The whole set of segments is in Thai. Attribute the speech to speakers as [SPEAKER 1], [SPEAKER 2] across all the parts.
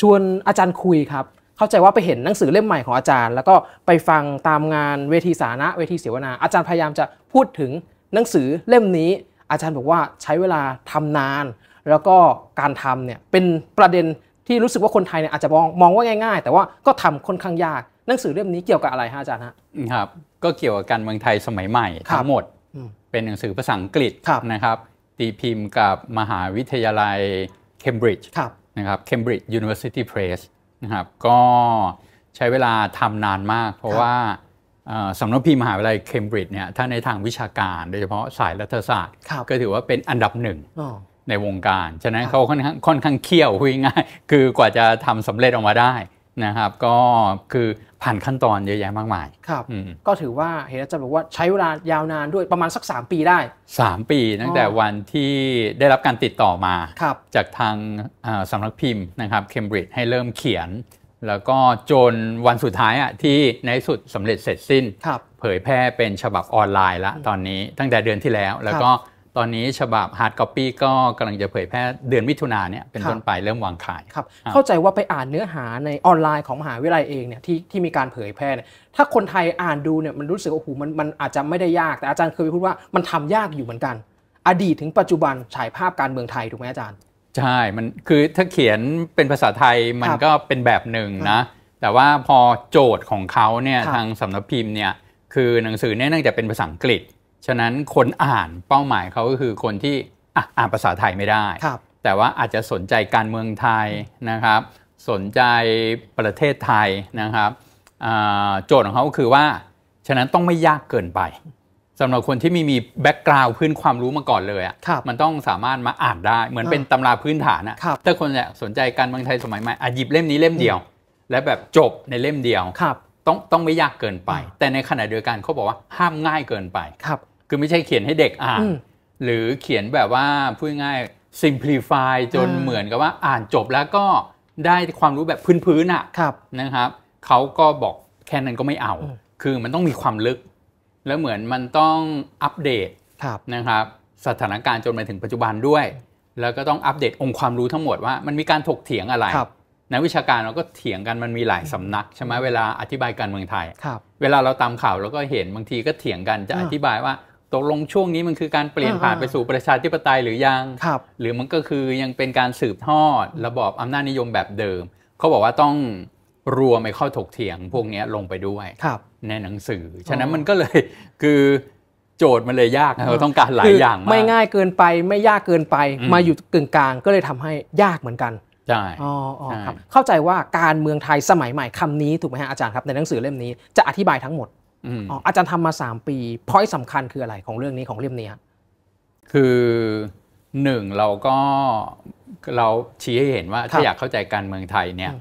[SPEAKER 1] ชวนอาจารย์คุยครับ เข้าใจว่าไปเห็นหนังสือเล่มใหม่ของอาจารย์ แล้วก็ไปฟังตามงานเวทีสาธาระเวทีเสวนา อาจารย์พยายามจะพูดถึงหนังสือเล่มนี้ อาจารย์บอกว่าใช้เวลาทำนาน แล้วก็การทำเนี่ยเป็นประเด็นที่รู้สึกว่าคนไทยเนี่ยอาจจะมองมองว่าง่ายๆ แต่ว่าก็ทำค่อนข้างยาก หนังสือเล่มนี้เกี่ยวกับอะไรฮะอาจารย์ฮะ
[SPEAKER 2] ครับก็เกี่ยวกับการเมืองไทยสมัยใหม่ทั้งหมด เป็นหนังสือภาษาอังกฤษนะครับตีพิมพ์กับมหาวิทยาลัยเคมบริดจ์นะครับ Cambridge University Press นะครับก็ใช้เวลาทำนานมาก เพราะว่าสำนักพิมพ์มหาวิทยาลัยเคมบริดจ์เนี่ยถ้าในทางวิชาการโดยเฉพาะสายรัฐศาสตร์ ก็ถือว่าเป็นอันดับหนึ่งในวงการ ฉะนั้นเขาค่อนข้างเขี่ยวคุยง่ายคือกว่าจะทำสำเร็จออกมาได้นะครับ ก็คือผ่านขั้นตอนเยอะแยะมากมาย
[SPEAKER 1] ครับ ก็ถือว่าเห็นอาจารย์บอกว่าใช้เวลายาวนานด้วยประมาณสัก 3 ปีได้
[SPEAKER 2] 3 ปีตั้งแต่วันที่ได้รับการติดต่อมา จากทางสำนักพิมพ์นะครับเคมบริดจ์ให้เริ่มเขียน แล้วก็จนวันสุดท้ายอ่ะที่ในสุดสำเร็จเสร็จสิ้น เผยแพร่เป็นฉบับออนไลน์ละตอนนี้ตั้งแต่เดือนที่แล้วแล้วก็ตอนนี้ฉบับ hard copy ก็กำลังจะเผยแพร่เดือนมิถุนาเนี่ยเป็นต้นไปเริ่มวางขายครับเข้าใจ
[SPEAKER 1] ว่าไปอ่านเนื้อหาในออนไลน์ของมหาวิทยาลัยเองเนี่ยที่ที่มีการเผยแพร่ถ้าคนไทยอ่านดูเนี่ยมันรู้สึกโอ้โหมันมันอาจจะไม่ได้ยากแต่อาจารย์เคยพูดว่ามันทำยากอยู่เหมือนกัน อดีตถึงปัจจุบันฉายภาพการเมืองไทยถูกไหมอาจารย์
[SPEAKER 2] ใช่มันคือถ้าเขียนเป็นภาษาไทยมันก็เป็นแบบหนึ่งนะแต่ว่าพอโจทย์ของเขาเนี่ยทางสำนักพิมพ์เนี่ยคือหนังสือเนี่ยน่าจะเป็นภาษาอังกฤษฉะนั้นคนอ่านเป้าหมายเขาก็คือคนที่อ่านภาษาไทยไม่ได้ แต่ว่าอาจจะสนใจการเมืองไทยนะครับ สนใจประเทศไทยนะครับโจทย์ของเขาคือว่า ฉะนั้นต้องไม่ยากเกินไปสำหรับคนที่ไม่มีแบ็กกราวด์พื้นความรู้มาก่อนเลยอ่ะมันต้องสามารถมาอ่านได้เหมือนเป็นตำราพื้นฐานอ่ะถ้าคนเนี่ยสนใจการเมืองไทยสมัยใหม่อ่ะหยิบเล่มนี้เล่มเดียว และแบบจบในเล่มเดียวต้องต้องไม่ยากเกินไป แต่ในขณะเดียวกันเขาบอกว่าห้ามง่ายเกินไปครับคือไม่ใช่เขียนให้เด็กอ่าน หรือเขียนแบบว่าพูดง่ายิมพลิฟายจนเหมือนกับว่าอ่านจบแล้วก็ได้ความรู้แบบพื้นๆอ่ะนะครับ เขาก็บอกแค่นั้นก็ไม่เอา คือมันต้องมีความลึก แล้วเหมือนมันต้องอัปเดตนะครับ สถานการณ์จนมาถึงปัจจุบันด้วย แล้วก็ต้องอัปเดตองค์ความรู้ทั้งหมดว่ามันมีการถกเถียงอะไรนักวิชาการเราก็เถียงกันมันมีหลายสำนักใช่ไหมเวลาอธิบายการเมืองไทยเวลาเราตามข่าวเราก็เห็นบางทีก็เถียงกันจะอธิบายว่าตกลงช่วงนี้มันคือการเปลี่ยนผ่านไปสู่ประชาธิปไตยหรือยังรหรือมันก็คือยังเป็นการสืบทอดระบอบอำนาจนิยมแบบเดิม เขาบอกว่าต้องรวมไอ้ข้อถกเถียง พวกนี้ลงไปด้วยครับในหนังสือ ฉะนั้นมันก็เลยคือ โจทย์มันเลยยากเราต้องการหลายอย่างมาก ไม่
[SPEAKER 1] ง่ายเกินไป ไม่ยากเกินไป มาอยู่กึ่งกลางก็เลยทำให้ยากเหมือนกัน ใช่ อ๋อครับเข้าใจว่าการเมืองไทยสมัยใหม่คำนี้ถูกไหมฮะอาจารย์ครับในหนังสือเล่มนี้จะอธิบายทั้งหมดอ๋ออาจารย์ทำมามปีพอยสำคัญคืออะไรของเรื่องนี้ของเล่มนี้
[SPEAKER 2] คือหนึ่งเราก็เราชี้ให้เห็นว่าถ้าอยากเข้าใจการเมืองไทยเนี่ย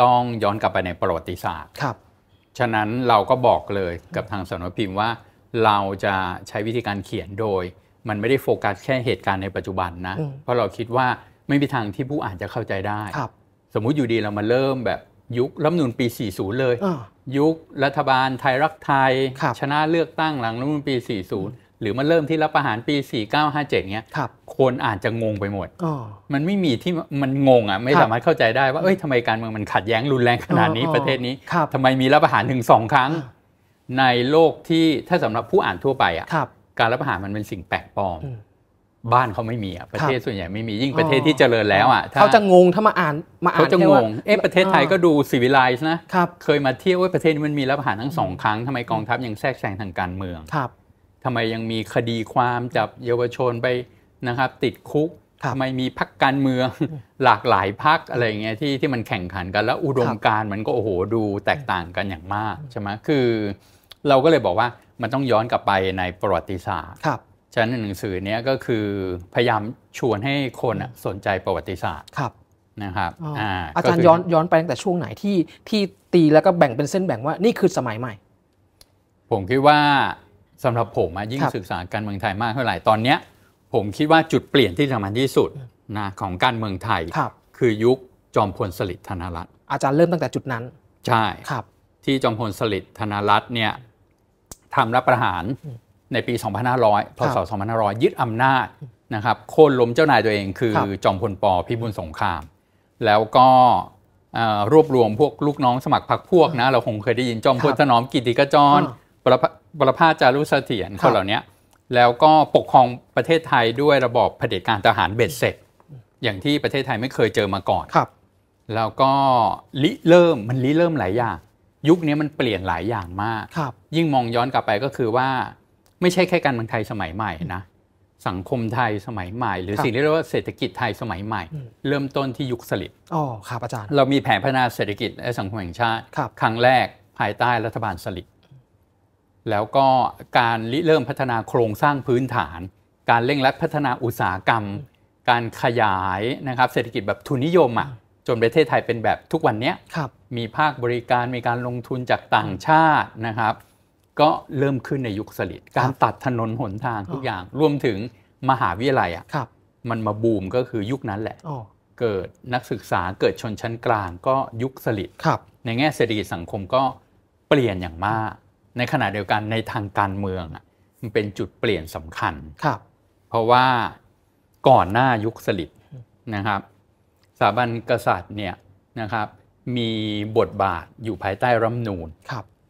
[SPEAKER 2] ต้องย้อนกลับไปในประวัติศาสตร์ครับ ฉะนั้นเราก็บอกเลยกับทางสนพิมพ์ว่า เราจะใช้วิธีการเขียนโดย มันไม่ได้โฟกัสแค่เหตุการณ์ในปัจจุบันนะ เพราะเราคิดว่าไม่มีทางที่ผู้อ่านจะเข้าใจได้สมมุติอยู่ดีเรามาเริ่มแบบยุครัฐมนูนปี40เลยยุครัฐบาลไทยรักไทย ชนะเลือกตั้งหลังรัฐมนตรีปี 40 หรือมาเริ่มที่รัฐประหารปี 4957 เงี้ยคคนอาจจะงงไปหมด มันไม่มีที่มันงงอ่ะ ไม่สามารถเข้าใจได้ว่า เอ้ยทำไมการเมืองมันขัดแย้งรุนแรงขนาดนี้ประเทศนี้ ทำไมมีรัฐประหารถึงสองครั้ง ในโลกที่ถ้าสำหรับผู้อ่านทั่วไปอ่ะ การรัฐประหารมันเป็นสิ่งแปลกปลอมบ้านเขาไม่มีอ่ะประเทศส่วนใหญ่ไม่มียิ่งประเทศที่เจริญแล้วอ่ะเขาจะ
[SPEAKER 1] งงถ้ามาอ่านมาอ่านเขาจะงงเอ๊ะประเทศไทย
[SPEAKER 2] ก็ดูสีวิไลซ์นะเคยมาเที่ยวว่าประเทศนี้มันมีรัฐประหารทั้งสองครั้งทำไมกองทัพยังแทรกแซงทางการเมืองครับ ทำไมยังมีคดีความจับเยาวชนไปนะครับ ติดคุกทำไมมีพักการเมืองหลากหลายพักอะไรเงี้ยที่ที่มันแข่งขันกัน แล้วอุดมการมันก็โอ้โหดูแตกต่างกันอย่างมากใช่ไหมคือ เราก็เลยบอกว่ามันต้องย้อนกลับไปในประวัติศาสตร์ฉะนั้นหนังสือเนี้ยก็คือพยายามชวนให้คนสนใจประวัติศาสตร์ครับนะครับอาจารย์ย้อน
[SPEAKER 1] ย้อนไปตั้งแต่ช่วงไหน ที่ที่ตีแล้วก็แบ่งเป็นเส้นแบ่งว่านี่คือสมัยใหม่
[SPEAKER 2] ผมคิดว่าสำหรับผมยิ่งศึกษาการเมืองไทยมากเท่าไหร่ตอนเนี้ยผมคิดว่าจุดเปลี่ยนที่สำคัญที่สุดนะของการเมืองไทยคคือยุคจอมพลสฤษดิ์ธนรัตน์
[SPEAKER 1] อาจารย์เริ่มตั้งแต่จุดนั้น
[SPEAKER 2] ใช่ครับ ที่จอมพลสฤษดิ์ธนรัตน์เนี่ยทำรับประหารในปี 2500พศ2500 ยึดอำนาจนะครับโค่นล้มเจ้านายตัวเองคือ จอมพลปพิบูลสงคราม แล้วก็รวบรวมพวกลูกน้องสมัครพรรคพวกนะ เราคงเคยได้ยินจอมพลถนอมกิติกจรปรพาจารุเสถียรคนเหล่านี้แล้วก็ปกครองประเทศไทยด้วยระบอบเผด็จการทหารเบ็ดเสร็จ อย่างที่ประเทศไทยไม่เคยเจอมาก่อนครับ แล้วก็ลิเริ่มมันลิเริ่มหลายอย่าง ยุคนี้มันเปลี่ยนหลายอย่างมากยิ่งมองย้อนกลับไปก็คือว่าไม่ใช่แค่การเมืองไทยสมัยใหม่นะสังคมไทยสมัยใหม่ หรือสิ่งที่เรียกว่าเศรษฐกิจไทยสมัยใหม่ เริ่มต้นที่ยุคสลิด
[SPEAKER 1] อ๋อครับอาจารย์
[SPEAKER 2] เรามีแผนพัฒนาเศรษฐกิจและสังคมแห่งชาติ ครั้งแรกภายใต้รัฐบาลสลิดแล้วก็การริเริ่มพัฒนาโครงสร้างพื้นฐาน การเร่งรัดพัฒนาอุตสาหกรรม การขยายนะครับ เศรษฐกิจแบบทุนนิยมอ่ะ จนประเทศไทยเป็นแบบทุกวันนี้มีภาคบริการมีการลงทุนจากต่างชาตินะครับก็เริ่มขึ้นในยุคสลิดการตัดถนนหนทางทุกอย่าง รวมถึงมหาวิทยาลัยอ่ะมันมาบูมก็คือยุคนั้นแหละ เกิดนักศึกษาเกิดชนชั้นกลางก็ยุคสลิดในแง่เศรษฐกิจสังคมก็เปลี่ยนอย่างมาก ในขณะเดียวกันในทางการเมือง มันเป็นจุดเปลี่ยนสำคัญครับ เพราะว่าก่อนหน้ายุคสลิดนะครับ สถาบันกษัตริย์เนี่ยนะครับ มีบทบาทอยู่ภายใต้รัฐนูน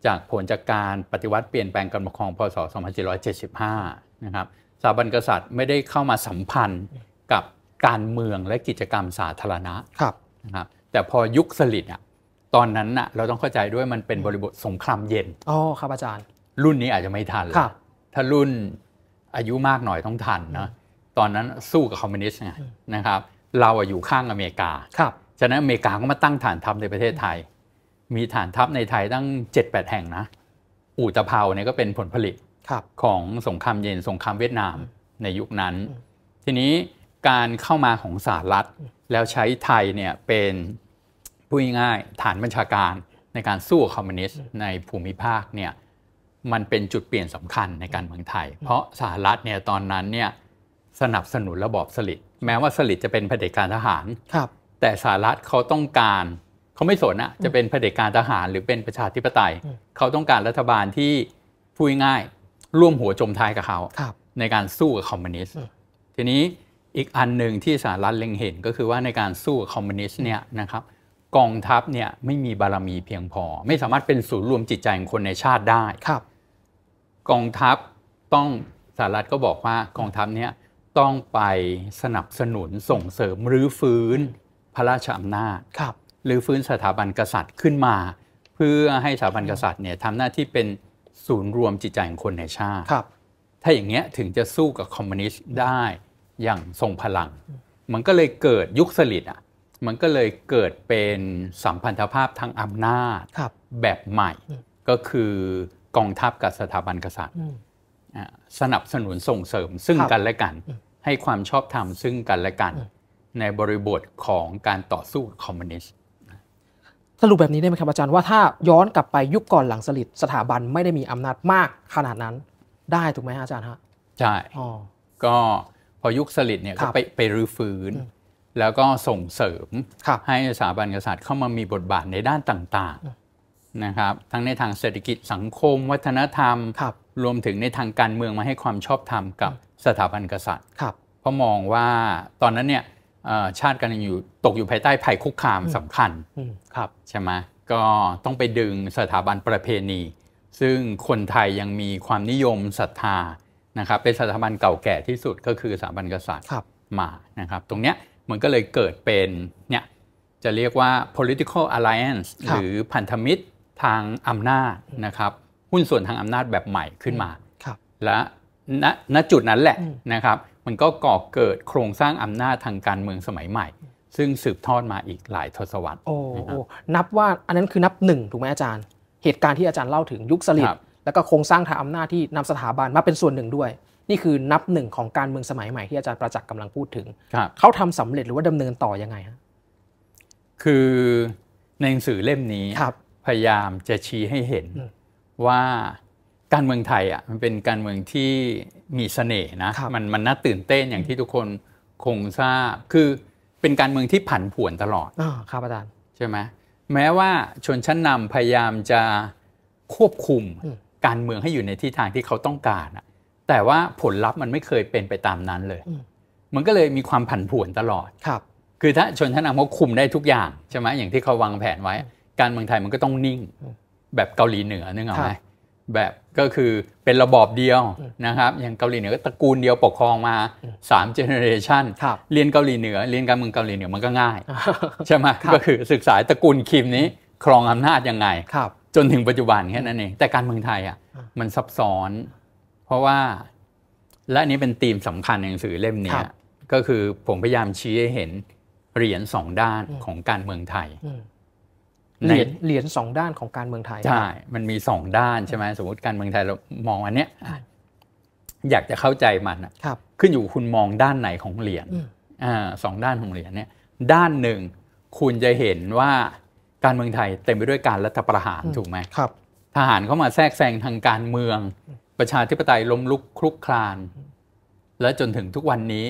[SPEAKER 2] จากผลจากการปฏิวัติเปลี่ยนแปลงการปกครองพศ 2475 นะครับสถาบันกษัตริย์ไม่ได้เข้ามาสัมพันธ์กับการเมืองและกิจกรรมสาธารณะครับนะครับ แต่พอยุคสลิดอ่ะตอนนั้นอ่ะเราต้องเข้าใจด้วยมันเป็นบริบทสงครามเย็น
[SPEAKER 1] อ๋อครับอาจารย์
[SPEAKER 2] รุ่นนี้อาจจะไม่ทันเลย ถ้ารุ่นอายุมากหน่อยต้องทันนะตอนนั้นสู้กับคอมมิวนิสต์ไงนะครับ เราอยู่ข้างอเมริกา ครับ ฉะนั้นอเมริกาก็มาตั้งฐานทัพในประเทศไทยมีฐานทัพในไทยตั้ง 7-8 แห่งนะอู่ตะเภาเนี่ยก็เป็นผลผลิตของสงครามเย็น สงครามเวียดนามในยุคนั้น ทีนี้การเข้ามาของสหรัฐแล้วใช้ไทยเนี่ยเป็นพูดง่ายฐานบัญชาการ ในการสู้คอมมิวนิสต์ในภูมิภาคเนี่ยมันเป็นจุดเปลี่ยนสำคัญในการเมืองไทย เพราะสหรัฐเนี่ยตอนนั้นเนี่ยสนับสนุนระบอบสลิดแม้ว่าสลิดจะเป็นเผด็จการทหาร
[SPEAKER 3] ค
[SPEAKER 1] รับ
[SPEAKER 2] แต่สหรัฐเขาต้องการเขาไม่สนอะจะเป็นเผด็จการทหารหรือเป็นประชาธิปไตย เขาต้องการรัฐบาลที่พูดง่ายร่วมหัวจมท้ายกับเขา ในการสู้กับคอมมิวนิสต์ทีนี้อีกอันหนึ่งที่สหรัฐเล็งเห็นก็คือว่าในการสู้กับคอมมิวนิสต์เนี่ยนะครับ กองทัพเนี่ยไม่มีบารมีเพียงพอ ไม่สามารถเป็นศูนย์รวมจิตใจของคนในชาติได้ครับ กองทัพต้องสหรัฐก็บอกว่ากองทัพเนี่ยต้องไปสนับสนุนส่งเสริมหรือฟื้นพระราชอำนาจครับหรือฟื้นสถาบันกษัตริย์ขึ้นมา เพื่อให้สถาบันกษัตริย์เนี่ยทำหน้าที่เป็นศูนย์รวมจิตใจของคนในชาติถ้าอย่างเงี้ยถึงจะสู้กับคอมมิวนิสต์ได้อย่างทรงพลัง มันก็เลยเกิดยุคสลิดอ่ะ มันก็เลยเกิดเป็นสัมพันธภาพทางอำนาจแบบใหม่ก็คือกองทัพกับสถาบันกษัตริย์สนับสนุนส่งเสริม ซึ่งกันและกันให้ความชอบธรรมซึ่งกันและกัน ในบริบทของการต่อสู้คอมมิวนิสต์
[SPEAKER 1] สรุปแบบนี้ได้ไหมครับ อาจารย์ว่าถ้าย้อนกลับไปยุคก่อนหลังสลิดสถาบันไม่ได้มีอำนาจมากขนาดนั้นได้ถูกไหมอาจารย์ฮะ
[SPEAKER 2] ใช่ก็พอยุคสลิดเนี่ยก็ไปไปรื้อฟื้น แล้วก็ส่งเสริมให้สถาบันกษัตริย์เข้ามามีบทบาทในด้านต่าง ๆนะครับ ทั้งในทางเศรษฐกิจสังคม วัฒนธรรมรรวมถึงในทางการเมืองมาให้ความชอบธรรมกับสถาบันกษัตริย์เพราะมองว่าตอนนั้นเนี่ยชาติกำลังอยู่ตกอยู่ภายใต้ภัยคุกคามสำคัญครับ ใช่ไหมก็ต้องไปดึงสถาบันประเพณี ซึ่งคนไทยยังมีความนิยมศรัทธานะครับ เป็นสถาบันเก่าแก่ที่สุดก็คือสถาบันกษัตริย์มานะครับ ตรงเนี้ยมันก็เลยเกิดเป็นเนี่ยจะเรียกว่า political alliance หรือพันธมิตรทางอำนาจนะครับ หุ้นส่วนทางอำนาจแบบใหม่ขึ้นมาและณจุดนั้นแหละนะครับ มันก็ก่อเกิดโครงสร้างอำนาจทางการเมืองสมัยใหม่ ซึ่งสืบทอดมาอีกหลายทศวรรษ
[SPEAKER 1] โอ้นับว่า อันนั้นคือนับหนึ่งถูกไหมอาจารย์ เหตุการณ์ที่อาจารย์เล่าถึงยุคสลิดแล้วก็โครงสร้างทางอำนาจที่นำสถาบันมาเป็นส่วนหนึ่งด้วย นี่คือนับหนึ่งของการเมืองสมัยใหม่ที่อาจารย์ประจักษ์กำลังพูดถึงเขาทำสำเร็จหรือว่าดำเนินต่อยังไงฮะ
[SPEAKER 2] คือในหนังสือเล่มนี้พยายามจะชี้ให้เห็นว่าการเมืองไทยอ่ะมันเป็นการเมืองที่มีเสน่ห์นะมันมันน่าตื่นเต้นอย่างที่ทุกคนคงทราบคือเป็นการเมืองที่ผันผวนตลอด
[SPEAKER 1] อครับอาจารย์
[SPEAKER 2] ใช่ไหมแม้ว่าชนชั้นนำพยายามจะควบคุม การเมืองให้อยู่ในทิศทางที่เขาต้องการ แต่ว่าผลลัพธ์มันไม่เคยเป็นไปตามนั้นเลย มันก็เลยมีความผันผวนตลอดครับ คือถ้าชนชั้นนำเขาคุมได้ทุกอย่างใช่ไหมอย่างที่เขาวางแผนไว้ การเมืองไทยมันก็ต้องนิ่ง แบบเกาหลีเหนือนึกออกไหมแบบก็คือเป็นระบอบเดียวนะครับ อย่างเกาหลีเหนือก็ตระกูลเดียวปกครองมา3เจเนอเรชันเรียนเกาหลีเหนือ เรียนการเมืองเกาหลีเหนือมันก็ง่าย ใช่ไหมก็คือศึกษาตระกูลคิมนี้ครองอำนาจยังไง จนถึงปัจจุบันแค่นั้นเองแต่การเมืองไทยอ่ะมันซับซ้อน เพราะว่าและนี้เป็นธีมสำคัญในหนังสือเล่มนี้ก็คือผมพยายามชี้ให้เห็นเหรียญสองด้านของการเมืองไทย
[SPEAKER 1] เหรียญเหรียญสองด้านของการเมืองไทยใช่
[SPEAKER 2] มันมีสองด้านใช่ไหมสมมติการเมืองไทยเรามองอันเนี้ยอยากจะเข้าใจมันครับขึ้นอยู่คุณมองด้านไหนของเหรียญอ่าสองด้านของเหรียญเนี้ยด้านหนึ่งคุณจะเห็นว่าการเมืองไทยเต็มไปด้วยการรัฐประหารถูกไหมครับ ทหารเข้ามาแทรกแซงทางการเมืองประชาธิปไตยล้มลุกคลุกคลานและจนถึงทุกวันนี้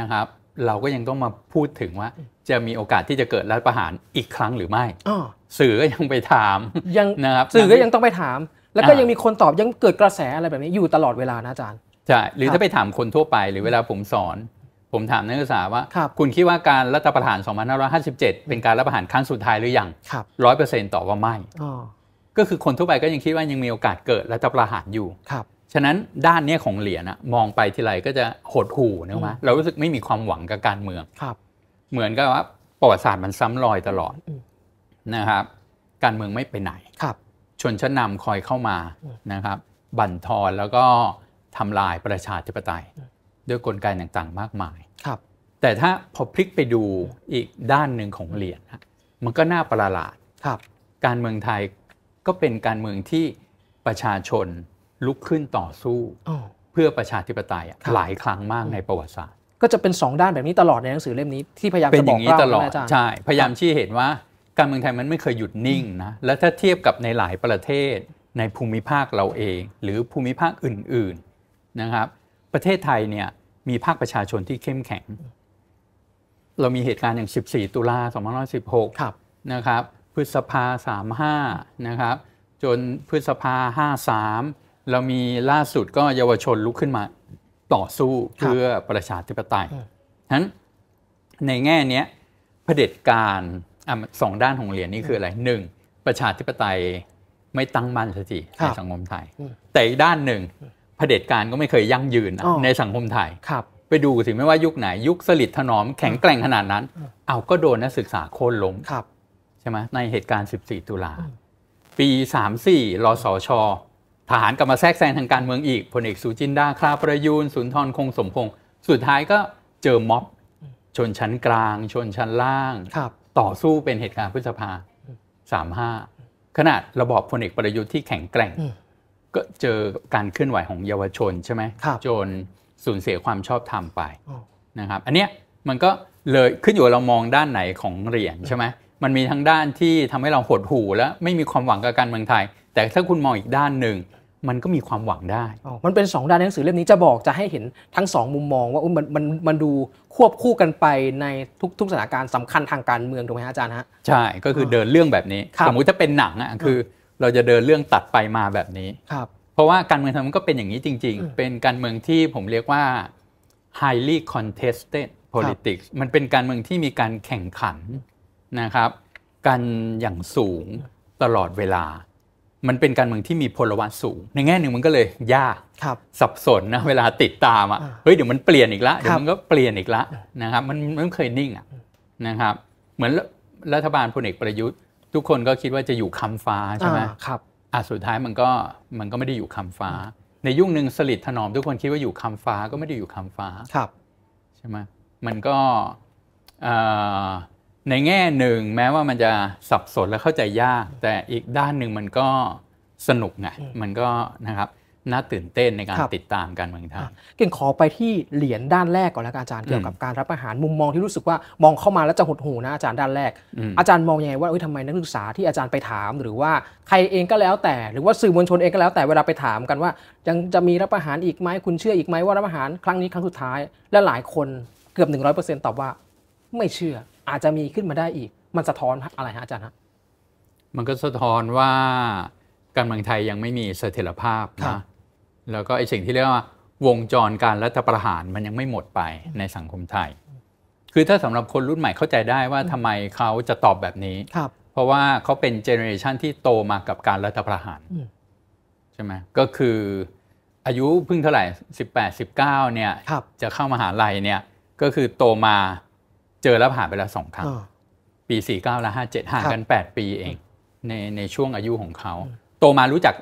[SPEAKER 2] นะครับ เราก็ยังต้องมาพูดถึงว่าจะมีโอกาสที่จะเกิดรัฐประหารอีกครั้งหรือไม่สื่อก็ยังไปถามยังนะครับสื่อก็ยังต
[SPEAKER 1] ้องไปถาม แล้วก็ยังมีคนตอบยังเกิดกระแสอะไรแบบนี้อยู่ตลอดเวลานะอาจารย์
[SPEAKER 2] ใช่หรือถ้าไปถามคนทั่วไปหรือเวลาผมสอน ผมถามนักศึกษาว่า คุณคิดว่าการรัฐประหาร 2557 เป็นการรัฐประหารครั้งสุดท้ายหรือยังร้อยเปอร์เซ็นต์ตอบว่าไม่ก็คือคนทั่วไปก็ยังคิดว่ายังมีโอกาสเกิดรัฐประหารอยู่ครับฉะนั้นด้านนี้ของเหรียญะมองไปทีไรก็จะหดหู่นะว่าเรารู้สึกไม่มีความหวังกับการเมืองครับเหมือนกับว่าประวัติศาสตร์มันซ้ำรอยตลอดนะครับ การเมืองไม่ไปไหนครับ ชนชั้นนาคอยเข้ามานะครับบั่นทอนแล้วก็ทำลายประชาธิปไตย ด้วยกลไกต่างๆมากมายครับแต่ถ้าพอพลิกไปดูอีกด้านหนึ่งของเหรียญมันก็น่าประหลาดครับการเมืองไทยก็เป็นการเมืองที่ประชาชนลุกขึ้นต่อสู้ เพื่อประชาธิปไตยหลายครั้งมากในประวัติศาสตร์
[SPEAKER 1] ก็จะเป็น 2 ด้านแบบนี้ตลอดในหนังสือเล่มนี้ที่พยายามจะบออย่างนี้ตลอดใช
[SPEAKER 2] ่พยายามชี้เห็นว่าการเมืองไทยมันไม่เคยหยุดนิ่งนะและถ้าเทียบกับในหลายประเทศในภูมิภาคเราเอง หรือภูมิภาคอื่นๆนะครับ ประเทศไทยเนี่ยมีภาคประชาชนที่เข้มแข็ง เรามีเหตุการณ์อย่าง 14 ตุลา2516นะครับ พฤษภา 35 นะครับ จนพฤษภา 53 เรามีล่าสุดก็เยาวชนลุกขึ้นมาต่อสู้เพื่อประชาธิปไตยฉะนั้นในแง่นี้เผด็จการสองด้านของเหรียญนี่คืออะไรหนึ่งประชาธิปไตยไม่ตั้งมั่นสักทีในสังคมไทย แต่อีกด้านหนึ่งเผด็จการก็ไม่เคยยั่งยืนในสังคมไทยไปดูสิไม่ว่ายุคไหน ยุคสลิดถนอมแข็งแกร่งขนาดนั้น เอาก็โดนนักศึกษาโค่นล้มใช่ไหมในเหตุการณ์ 14 ตุลาปี 34รอสอชอทหารกลับมาแทรกแซงทางการเมืองอีกพลเอกสุจินดาคราประยูนสุนทรคงสมพงศ์สุดท้ายก็เจอม็อบชนชั้นกลาง ชนชั้นล่างต่อสู้เป็นเหตุการณ์พฤษภาสามห้าขนาดระบอบพลเอกประยุทธ์ที่แข็งแกร่ง ก็เจอการเคลื่อนไหวของเยาวชนใช่ไหมจนสูญเสียความชอบธรรมไปนะครับอันเนี้ยมันก็เลยขึ้นอยู่เรามองด้านไหนของเหรียญใช่ไหมมันมีทั้งด้านที่ทำให้เราหดหู่และไม่มีความหวังกับการเมืองไทยแต่ถ้าคุณมองอีกด้านหนึ่งมันก็มีความหวังได้
[SPEAKER 1] มันเป็นสองด้านหนังสือเล่มนี้จะบอกจะให้เห็นทั้งสองมุมมองว่ามันมันมันดูควบคู่กันไปในทุกทุกสถานการณ์สำคัญทางการเมืองถูกไหมอาจารย์ฮะ
[SPEAKER 2] ใช่ ก็คือเดินเรื่องแบบนี้สมมุติถ้าเป็นหนังอ่ะคือเราจะเดินเรื่องตัดไปมาแบบนี้ครับเพราะว่าการเมืองมันก็เป็นอย่างนี้จริงๆ เป็นการเมืองที่ผมเรียกว่า highly contested politics มันเป็นการเมืองที่มีการแข่งขันนะครับกันอย่างสูงตลอดเวลามันเป็นการเมืองที่มีพลวัตสูง ในแง่หนึ่งมันก็เลยยากสับสนนะเวลาติดตามอ่ะเฮ้ยเดี๋ยวมันเปลี่ยนอีกละเดี๋ยวมันก็เปลี่ยนอีกละนะครับ มันมันเคยนิ่งอ่ะนะครับ เหมือนรัฐบาลพลเอกประยุทธ์ ทุกคนก็คิดว่าจะอยู่คำฟ้าใช่ไหมครับอ่ะสุดท้ายมันก็มันก็ไม่ได้อยู่คำฟ้า ในยุคหนึ่งสลิดถนอมทุกคนคิดว่าอยู่คำฟ้าก็ไม่ได้อยู่คำฟ้าครับ ใช่ไหมมันก็ในแง่หนึ่งแม้ว่ามันจะสับสนและเข้าใจยาก แต่อีกด้านหนึ่งมันก็สนุกไง มันก็นะครับน่าตื่นเต้นในการรติดตามการเมืองไทย
[SPEAKER 1] เก่งขอไปที่เหรียญด้านแรกก่อนแล้วอาจารย์เกี่ยวกับการรับประหาร มุมมองที่รู้สึกว่ามองเข้ามาแล้วจะหดหูนะอาจารย์ด้านแรก อาจารย์มองยังไงว่าทำไมนักศึกษาที่อาจารย์ไปถามหรือว่าใครเองก็แล้วแต่หรือว่าสื่อมวลชนเองก็แล้วแต่เวลาไปถามกันว่ายังจะมีรับประหารอีกไหมคุณเชื่อ อีกไหมว่ารับประหารครั้งนี้ครั้งสุดท้าย และหลายคนเกือบ100%ตอบว่าไม่เชื่ออาจจะมีขึ้นมาได้อีก มันสะท้อนอะไรฮะอาจารย์ฮะ
[SPEAKER 2] มันก็สะท้อนว่าการเมืองไทยยังไม่มีเสถียรภาพนะ แล้วก็ไอ้สิ่งที่เรียกว่า วงจรการรัฐประหารมันยังไม่หมดไปในสังคมไทย คือถ้าสำหรับคนรุ่นใหม่เข้าใจได้ว่าทำไมเขาจะตอบแบบนี้ครับ เพราะว่าเขาเป็นเจเนอเรชันที่โตมากับการรัฐประหารใช่ไหมก็คืออายุเพิ่งเท่าไหร่18 19เนี่ยจะเข้ามาหาลัยเนี่ย ก็คือโตมาเจอแล้วผ่านไปแล้วสองครั้งปีสี่เก้าและห้าเจ็ดห่างกันแปดปีเองในในช่วงอายุของเขา โตมารู้จัก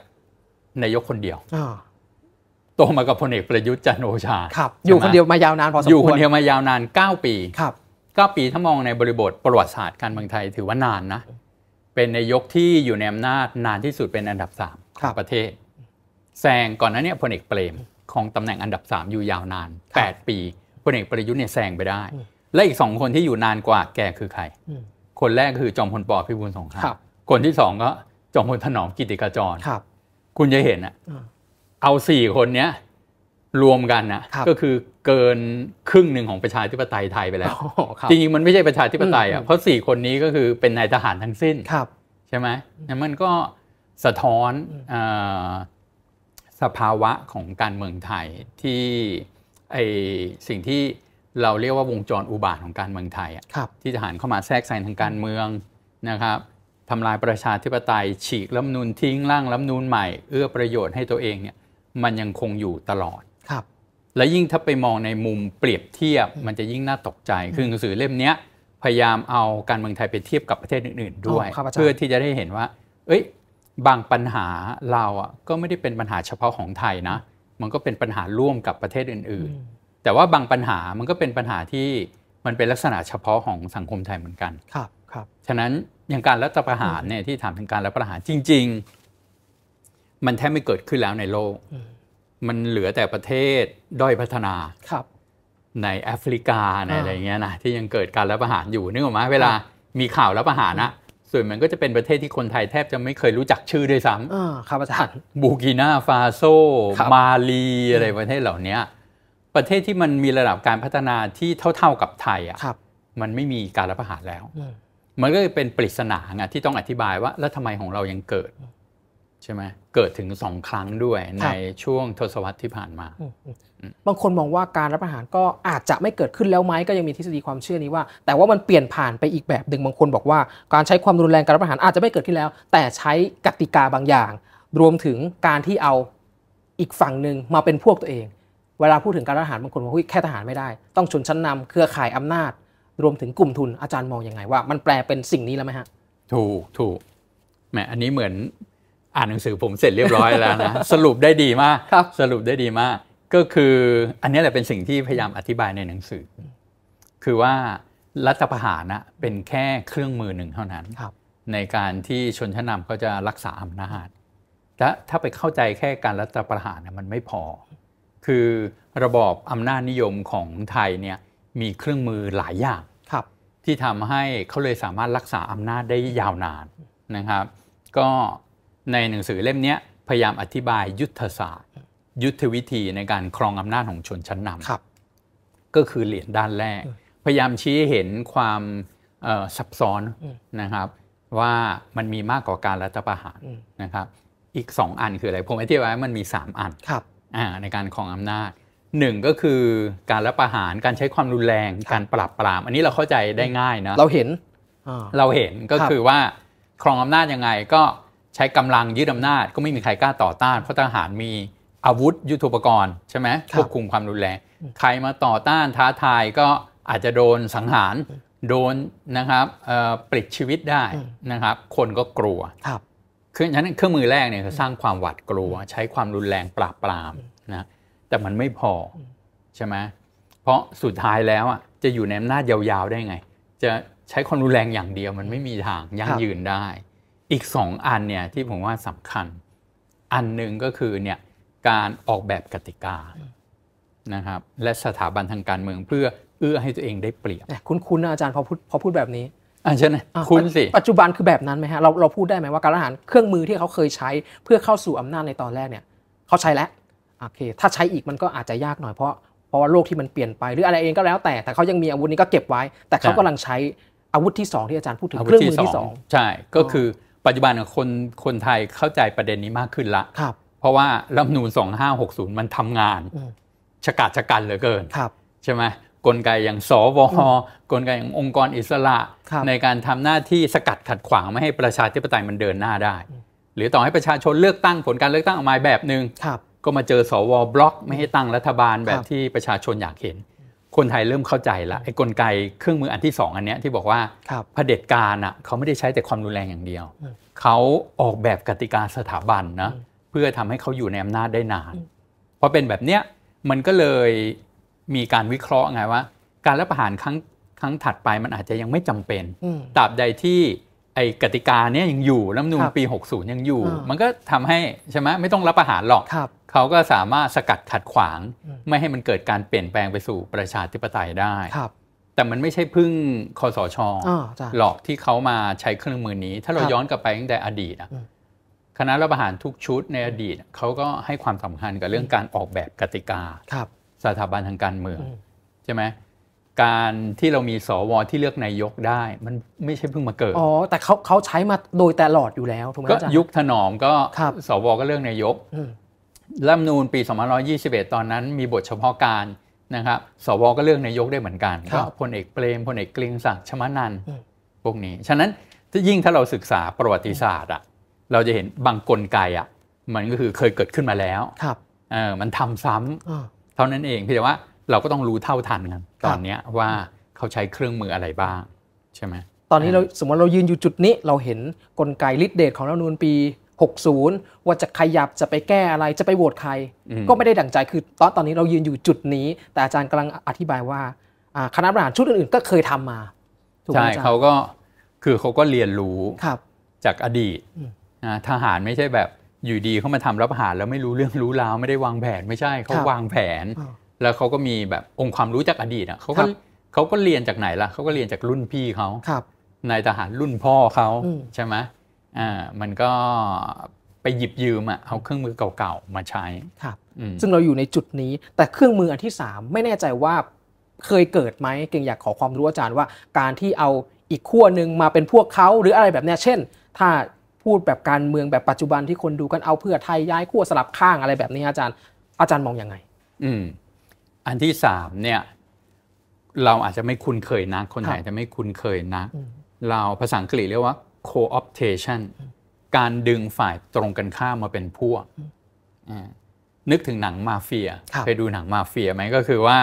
[SPEAKER 2] นายกคนเดียวโตมากับพลเอกประยุทธ์จันโอชาครับอยู่คนเดียวมา
[SPEAKER 1] ยาวนานพอสมควร อยู่คนเดียว
[SPEAKER 2] มายาวนานเก้าปีครับปีถ้ามองในบริบทประวัติศาสตร์การเมืองไทยถือว่านานนะเป็นนายกที่อยู่ในอำนาจนานที่สุดเป็นอันดับมของประเทศแซงก่อนหน้านี้พลเอกเปรม ของตำแหน่งอันดับสามอยู่ยาวนานดปีพลเอกประยุทธ์เนี่ยแซงไปได้และอีกสองคนที่อยู่นานกว่า แกคือใคร คนแรกคือจอมพลปอพิบูลสงครามคนที่สองก็ จอมพลถนอมกิติกาจรครับ คุณจะเห็นอะเอาสี่คนเนี้ยรวมกันนะก็คือเกินครึ่งหนึ่งของประชาธิปไตยไทยไปแล้วจริงๆมันไม่ใช่ประชาธิปไตยอ่ะเพราะสี่คนนี้ก็คือเป็นนายทหารทั้งสิ้นครับ ใช่ไหมนั่นมันก็สะท้อนสภาวะของการเมืองไทยที่ไอสิ่งที่เราเรียกว่าวงจรอุบาทของการเมืองไทยที่ทหารเข้ามาแทรกแซงทางการเมืองนะครับทำลายประชาธิปไตยฉีกรัฐนูนทิ้งร่างรัฐนูนใหม่เอื้อประโยชน์ให้ตัวเองเนี่ยมันยังคงอยู่ตลอดครับ และยิ่งถ้าไปมองในมุมเปรียบเทียบ มันจะยิ่งน่าตกใจ คือหนังสือเล่มนี้พยายามเอาการเมืองไทยไปเทียบกับประเทศอื่น ๆ ด้วยเพื่อที่จะได้เห็นว่า เอ้ยบางปัญหาเราอ่ะก็ไม่ได้เป็นปัญหาเฉพาะของไทยนะมันก็เป็นปัญหาร่วมกับประเทศอื่นๆแต่ว่าบางปัญหามันก็เป็นปัญหาที่มันเป็นลักษณะเฉพาะของสังคมไทยเหมือนกัน ครับ ครับ ฉะนั้นอย่างการรัฐประหารเนี่ยที่ถามถึงการรัฐประหารจริง ๆ มันแทบไม่เกิดขึ้นแล้วในโลก มันเหลือแต่ประเทศด้อยพัฒนาครับ ในแอฟริกาในอะไรเงี้ยนะที่ยังเกิดการรัฐประหารอยู่นึกออกไหมเวลามีข่าวรัฐประหารนะส่วนมันก็จะเป็นประเทศที่คนไทยแทบจะไม่เคยรู้จักชื่อด้วยซ้ำครับอาจารย์บูกินาฟาโซ มาลีอะไรประเทศเหล่านี้ประเทศที่มันมีระดับการพัฒนาที่เท่าๆกับไทยอ่ะมันไม่มีการรัฐประหารแล้ว มันก็เป็นปริศนาไงที่ต้องอธิบายว่าแล้วทำไมของเรายังเกิดใช่ไหมเกิดถึงสองครั้งด้วย ในช่วงทศวรรษที่ผ่านมา
[SPEAKER 1] บางคนมองว่าการรับประหารก็อาจจะไม่เกิดขึ้นแล้วไหมก็ยังมีทฤษฎีความเชื่อนี้ว่า แต่ว่ามันเปลี่ยนผ่านไปอีกแบบหนึ่งบางคนบอกว่า การใช้ความรุนแรงการรับประหารอาจจะไม่เกิดขึ้นแล้ว แต่ใช้กติกาบางอย่าง รวมถึงการที่เอาอีกฝั่งหนึ่งมาเป็นพวกตัวเองเวลาพูดถึงการรัฐหารบางคนบอกว่าแค่ทหารไม่ได้ ต้องชนชั้นนำ เครือข่ายอำนาจ รวมถึงกลุ่มทุนอาจารย์มองอยังไง ว่ามันแปลเป็นสิ่งนี้แล้วไหมฮะ
[SPEAKER 2] ถูกถูกแหมอันนี้เหมือนอ่านหนังสือผมเสร็จเรียบร้อยแล้วนะสรุปได้ดีมาก ครับสรุปได้ดีมาก ก็คืออันนี้แหละเป็นสิ่งที่พยายามอธิบายในหนังสือ คือว่ารัฐประหารนะเป็นแค่เครื่องมือหนึ่งเท่านั้นในการที่ชนชั้นนำเขาจะรักษาอำนาจถ้าถ้าไปเข้าใจแค่การรัฐประหารนะมันไม่พอคือระบอบอำนาจนิยมของไทยเนี่ยมีเครื่องมือหลายอย่างที่ทำให้เขาเลยสามารถรักษาอำนาจได้ยาวนานนะครับ ก็ในหนังสือเล่มนี้พยายามอธิบายยุทธศาสตร์ ยุทธวิธีในการครองอำนาจของชนชั้นนำก็คือเหรียญด้านแรก พยายามชี้เห็นความซับซ้อนนะครับ ว่ามันมีมากกว่าการรัฐประหารนะครับ อีกสองอันคืออะไรผมอธิบายมันมีสามอันในการครองอำนาจหนึ่งก็คือการรับประหารการใช้ความรุนแรงการปราบปราม อันนี้เราเข้าใจได้ง่ายนะเราเห็น
[SPEAKER 3] เราเห็นก็คือว่า
[SPEAKER 2] ครองอำนาจยังไงก็ใช้กำลังยึดอานาจ ก็ไม่มีใครกล้าต่อต้านเพราะทหารมีอาวุธยุทโธปกรณ์ใช่ไหมควบคุมความรุนแรง ใครมาต่อต้านท้าทายก็อาจจะโดนสังหารโดนนะครับปลิดชีวิตได้นะครับ คนก็กลัวคือฉะนั้นเครื่องมือแรกเนี่ยสร้างความหวาดกลัว ใช้ความรุนแรงปราบปรามนะแต่มันไม่พอใช่ไหมเพราะสุดท้ายแล้วอ่ะจะอยู่ในอำนาจยาวๆได้ไง จะใช้ความรุนแรงอย่างเดียวมันไม่มีทาง ยั่งยืนได้ อีกสองอันเนี่ยที่ผมว่าสำคัญ อันหนึ่งก็คือเนี่ยการออกแบบกติกานะครับและสถาบันทางการเมือง เพื่อเอื้อให้ตัวเองได้เปรียบ
[SPEAKER 1] คุณคุณอาจารย์พอพูดพอพูดแบบนี้
[SPEAKER 2] อ่าใช่ไหมคุณสิป
[SPEAKER 1] ัจจุบันคือแบบนั้นไหมฮะเราเราพูดได้ไหมว่าการทหารเครื่องมือที่เขาเคยใช้เพื่อเข้าสู่อำนาจในตอนแรกเนี่ยเขาใช้แล้วโอเค ถ้าใช้อีกมันก็อาจจะยากหน่อยเพราะเพราะว่าโลกที่มันเปลี่ยนไปหรืออะไรเองก็แล้วแต่แต่เขายังมีอาวุธนี้ก็เก็บไว้ แต่เขากำลังใช้อาวุธที่2ที่อาจารย์พูดถึงเครื่องมือที่
[SPEAKER 2] 2ใช่ก็คือปัจจุบันคนคนไทยเข้าใจประเด็นนี้มากขึ้นละครับ เพราะว่ารัฐนูศ2560มันทำงานชะกาดชะกันเหลือเกินครับใช่ไหมกลไกอย่างสวกลไกอย่างองค์กรอิสระ ในการทำหน้าที่สกัดขัดขวาง ไม่ให้ประชาธิปไตยมันเดินหน้าได้ หรือต่อให้ประชาชนเลือกตั้งผลการเลือกตั้งออกมาแบบหนึ่งก็มาเจอสวบล็อกไม่ให้ตั้งรัฐบาลแบบที่ประชาชนอยากเห็น คนไทยเริ่มเข้าใจละไอ้กลไกเครื่องมืออันที่สองอันเนี้ยที่บอกว่าเผด็จการอ่ะเขาไม่ได้ใช้แต่ความรุนแรงอย่างเดียวเขาออกแบบกติกาสถาบันนะเพื่อทำให้เขาอยู่ในอำนาจได้นานเพราะเป็นแบบเนี้ยมันก็เลยมีการวิเคราะห์ไงว่า การรัฐประหารครั้งครั้งถัดไปมันอาจจะยังไม่จำเป็นตราบใดที่ ไอ้กติกาเนี้ยยังอยู่รัฐมนูลปี60ยังอยู่ มันก็ทำให้ใช่ไหมไม่ต้องรับประหารหรอกรเขาก็สามารถสกัดขัดขวาง ไม่ให้มันเกิดการเปลี่ยนแปลงไปสู่ประชาธิปไตยได้ครับ แต่มันไม่ใช่พึ่งคอสชอหลอกที่เขามาใช้เครื่องมือนี้ ถ้าเราย้อนกลับไปตั้งแต่อดีตคณะรัฐประหารทุกชุดในอดีตเขาก็ให้ความสำคัญกับเรื่องการออกแบบกติกาครับสถาบันทางการเมืองใช่ไหม การที่เรามีสวที่เลือกนายกได้ มันไม่ใช่เพิ่งมาเกิด อ
[SPEAKER 1] ๋อ แต่เขาเขาใช้มาโดยแต่หลอดอยู่แล้วถูกไหมจก็ยุ
[SPEAKER 2] คถนอมก็สวก็เลือกนายกรัฐมนูลปี2521ตอนนั้นมีบทเฉพาะการนะครับ สวก็เลือกนายกได้เหมือนกันก็พลเอกเปรมพลเอกกลิงศักดิ์ชมานันพวกนี้ฉะนั้นยิ่งถ้าเราศึกษาประวัติศาสตร์อ่ะเราจะเห็นบางกลไกอ่ะ มันก็คือเคยเกิดขึ้นมาแล้ว ครับเออมันทำซ้ำท่านั้นเองเพียงแต่ว่าเราก็ต้องรู้เท่าทันกัน ตอนนี้ว่าเขาใช้เครื่องมืออะไรบ้างใช่ไหม
[SPEAKER 1] ตอนนี้เราสมมติเรายืนอยู่จุดนี้ เราเห็นกลไกลิดเดตของรัฐนูนปี 60 ว่าจะขยับจะไปแก้อะไรจะไปโหวตใคร ก็ไม่ได้ดั่งใจคือตอนตอนนี้เรายืนอยู่จุดนี้ แต่อาจารย์กำลังอธิบายว่าคณะบริหารชุดอื่นๆก็เคยทำมา ใช่เขา
[SPEAKER 2] ก็คือเขาก็เรียนรู้จากอดีตทหารไม่ใช่แบบอยู่ดีเขามาทำรับอาหารแล้วไม่รู้เรื่องรู้ราว ไม่ได้วางแผนไม่ใช่ เขาวางแผน แล้วเขาก็มีแบบองค์ความรู้จากอดีตอ่ะเขาก็เขาก็เรียนจากไหนล่ะ เขาก็เรียนจากรุ่นพี่เขานายทหารรุ่นพ่อเขาใช่ไหมอ่ามันก็ไปหยิบยืมอ่ะเอาเครื่องมือเก่าๆ มาใช้
[SPEAKER 1] ครับ ซึ่งเราอยู่ในจุดนี้ แต่เครื่องมืออันที่สามไม่แน่ใจว่า เคยเกิดไหมเก่งอยากขอความรู้อาจารย์ว่า การที่เอาอีกขั้วหนึ่งมาเป็นพวกเขาหรืออะไรแบบนี้เช่น ถ้าพูดแบบการเมืองแบบปัจจุบันที่คนดูกันเอาเพื่อไทยย้ายขั้วสลับข้างอะไรแบบ นี้อาจารย์ อาจารย์มองอยังไง
[SPEAKER 2] อืมอันที่สามเนี่ยเราอาจจะไม่คุ้นเคยนะคนไทยจะไม่คุ้นเคยนะเราภาษาอังกฤษเรียกว่า co-optation การดึงฝ่ายตรงกันข้ามมาเป็นพวก นึกถึงหนังมาเฟีย ไปดูหนังมาเฟียไหมก็คือว่า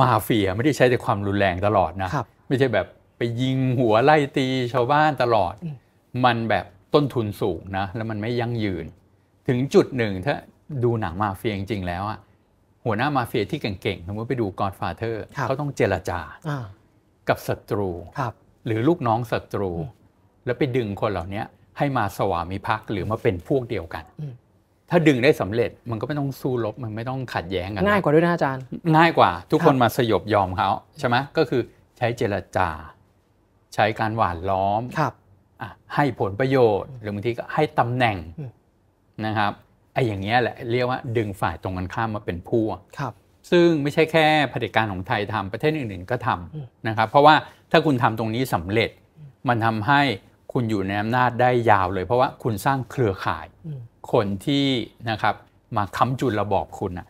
[SPEAKER 2] มาเฟียไม่ได้ใช้แต่ความรุนแรงตลอดนะไม่ใช่แบบไปยิงหัวไล่ตีชาวบ้านตลอดมันแบบต้นทุนสูงนะ แล้วมันไม่ยั่งยืน ถึงจุดหนึ่งถ้าดูหนังมาเฟีย จริง ๆ แล้วอะหัวหน้ามาเฟียที่เก่งๆสมมติไปดูกอดฟาเธอร์เขาต้องเจรจา กับศัตรูหรือลูกน้องศัตรู แล้วไปดึงคนเหล่านี้ให้มาสวามิภักดิ์หรือมาเป็นพวกเดียวกัน ถ้าดึงได้สำเร็จ มันก็ไม่ต้องสู้รบมันไม่ต้องขัดแย้งกัน ง่
[SPEAKER 1] ายกว่าด้วยนะอาจารย์
[SPEAKER 2] ง่ายกว่า ทุกคนมาสยบยอมเขาใช่ไหมก็คือใช้เจรจา ใช้การหวานล้อมให้ผลประโยชน์หรือบางทีก็ให้ตำแหน่งนะครับไอ้อย่างเงี้ยแหละ เรียกว่าดึงฝ่ายตรงกันข้ามมาเป็นพวกครับ ซึ่งไม่ใช่แค่เผด็จการของไทยทำประเทศอื่นๆก็ทำนะครับ เพราะว่าถ้าคุณทำตรงนี้สำเร็จ มันทำให้คุณอยู่ในอำนาจได้ยาวเลย เพราะว่าคุณสร้างเครือข่าย คนที่นะครับมาค้ำจุนระบอบคุณอ่ะ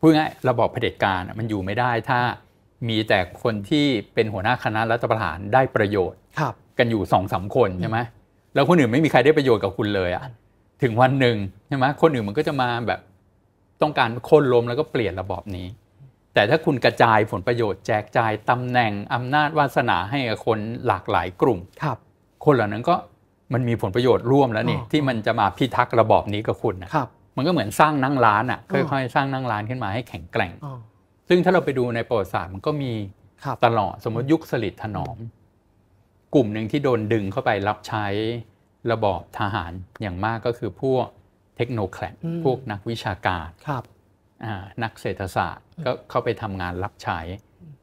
[SPEAKER 2] พูดง่ายระบอบเผด็จการมันอยู่ไม่ได้ถ้ามีแต่คนที่เป็นหัวหน้าคณะรัฐประหารได้ประโยชน์กันอยู่สองสามคนใช่ไหมแล้วคนอื่นไม่มีใครได้ประโยชน์กับคุณเลยอะถึงวันหนึ่งใช่ไหมคนอื่นมันก็จะมาแบบต้องการโค่นล้มแล้วก็เปลี่ยนระบอบนี้ แต่ถ้าคุณกระจายผลประโยชน์แจกจ่าย ตำแหน่ง อำนาจวาสนาให้กับคนหลากหลายกลุ่ม ครับ คนเหล่านั้นก็มันมีผลประโยชน์ร่วมแล้วนี่ที่มันจะมาพิทักษ์ระบอบนี้กับคุณนะครับ มันก็เหมือนสร้างนั่งร้านอ่ะค่อยๆสร้างนั่งร้านขึ้นมาให้แข็งแกร่งซึ่งถ้าเราไปดูในประวัติศาสตร์มันก็มีตลอดสมมติยุคสลิดถนอมกลุ่มหนึ่งที่โดนดึงเข้าไปรับใช้ระบอบทหารอย่างมากก็คือพวกเทคโนแคยีพวกนักวิชาการครับนักเศรษฐศาสตร์ก็เข้าไปทำงานรับใช้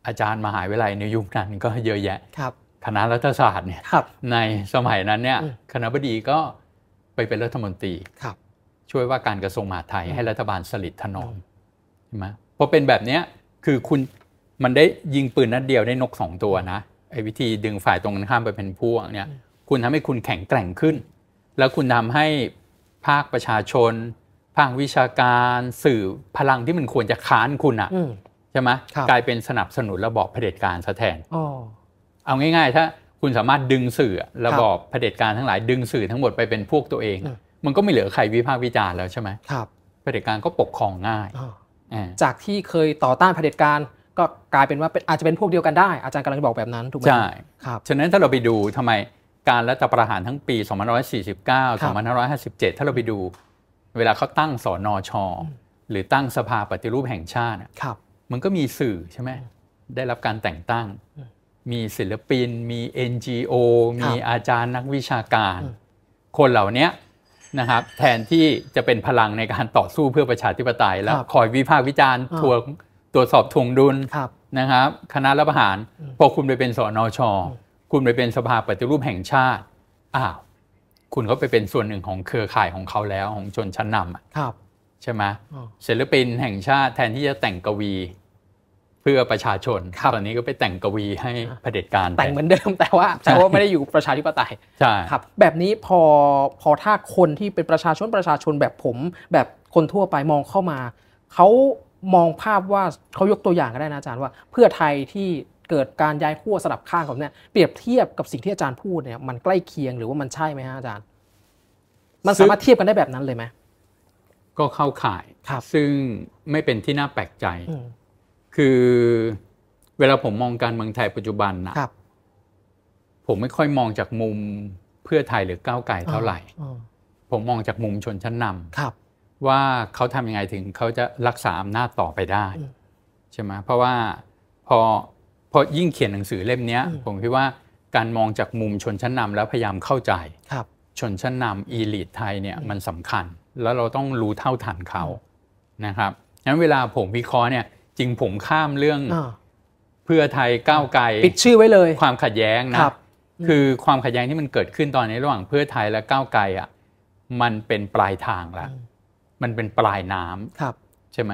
[SPEAKER 2] อาจารย์มหาวิทยาลัยในยุคนั้นก็เยอะแยะครับ คณะรัฐศาสตร์เนี่ยในสมัยนั้นเนี่ยคณะบดีก็ไปเป็นรัฐมนตรีครับ ช่วยว่าการกระทรวงมหาดไทยให้รัฐบาลสลิดถนอมใช่ไหมพอเป็นแบบเนี้ยคือคุณมันได้ยิงปืนนัดเดียวได้นกสองตัวนะไอ้วิธีดึงฝ่ายตรงกันข้ามไปเป็นพวกเนี่ย คุณทำให้คุณแข็งแกร่งขึ้น แล้วคุณทำให้ภาคประชาชน ภาควิชาการ สื่อพลังที่มันควรจะค้านคุณอ่ะใช่ไหมกลายเป็นสนับสนุนระบอบเผด็จการซะแทนเอาง่ายๆ ถ้าคุณสามารถดึงสื่อระบอบเผด็จการทั้งหลาย ดึงสื่อทั้งหมดไปเป็นพวกตัวเอง มันก็ไม่เหลือใครวิพากษ์วิจารณ์แล้วใช่ไหมเผด็จการก็ปกครองง่าย
[SPEAKER 1] จากที่เคยต่อต้านเผด็จการก็กลายเป็นว่าอาจจะเป็นพวกเดียวกันได้ อาจารย์กำลังจะบอกแบบนั้นถูกไหมใช่
[SPEAKER 2] ครับฉะนั้นถ้าเราไปดูทำไมการรัฐประหารทั้งปี2549 2557 ถ้าเราไปดู เวลาเขาตั้งสอนอชอหรือตั้งสภาปฏิรูปแห่งชาติครับ มันก็มีสื่อใช่ไหมได้รับการแต่งตั้งมีศิลปิน มี NGO มีอาจารย์นักวิชาการ คนเหล่านี้นะครับแทนที่จะเป็นพลังในการต่อสู้เพื่อประชาธิปไตยแล้ว คอยวิพากษ์วิจารณ์ทวงรวจสอบทวงดุลนะครับ คณะรัฐประหาร พอคุณไปเป็นสอนอชอคุณไปเป็นสภาปฏิรูปแห่งชาติอ้าวคุณก็ไปเป็นส่วนหนึ่งของเครือข่ายของเขาแล้วของชนชั้นนำใช่ไหมศิลปินแห่งชาติแทนที่จะแต่งกวีเพื่อประชาชน ตอนนี้ก็ไปแต่งกวีให้เผด็จการแต่งเหมือนเดิม แ
[SPEAKER 1] ต่ว่าแต่ว่าไม่ได
[SPEAKER 2] ้อยู่ประชาธิปไตยใช่ครั
[SPEAKER 1] บ แบบนี้พอพอถ้าคนที่เป็นประชาชนประชาชนแบบผม แบบคนทั่วไปมองเข้ามาเขามองภาพว่าเขายกตัวอย่างก็ได้นะอาจารย์ว่า เพื่อไทยที่เกิดการย้ายขั้วสลับข้างของเนี่ยเปรียบเทียบกับสิ่งที่อาจารย์พูดเนี่ยมันใกล้เคียงหรือว่ามันใช่ไหมฮะอาจารย์ มันสามารถเทียบกันได้แบบนั้นเลยไหม
[SPEAKER 2] ก็เข้าข่ายซึ่งไม่เป็นที่น่าแปลกใจคือ เวลาผมมองการเมืองไทยปัจจุบันนะผมไม่ค่อยมองจากมุมเพื่อไทยหรือก้าวไกลเท่าไหร่ผมมองจากมุมชนชั้นนำว่าเขาทำยังไงถึงเขาจะรักษาอำนาจต่อไปได้ ใช่ไหมเพราะว่าพอพอยิ่งเขียนหนังสือเล่มนี้ผมคิดว่าการมองจากมุมชนชั้นนำแล้วพยายามเข้าใจชนชั้นนำอีลิทไทยเนี่ยมันสำคัญแล้วเราต้องรู้เท่าทันเขานะครับงั้นเวลาผมวิเคราะห์เนี่ย จริงผมข้ามเรื่องเพื่อไทยก้าวไกล ปิดชื่อไว้เลยความขัดแย้งนะคือความขัดแย้งที่มันเกิดขึ้นตอนนี้ระหว่างเพื่อไทยและก้าวไกลอ่ะมันเป็นปลายทางแล้วมันเป็นปลายน้ำครับใช่ไหม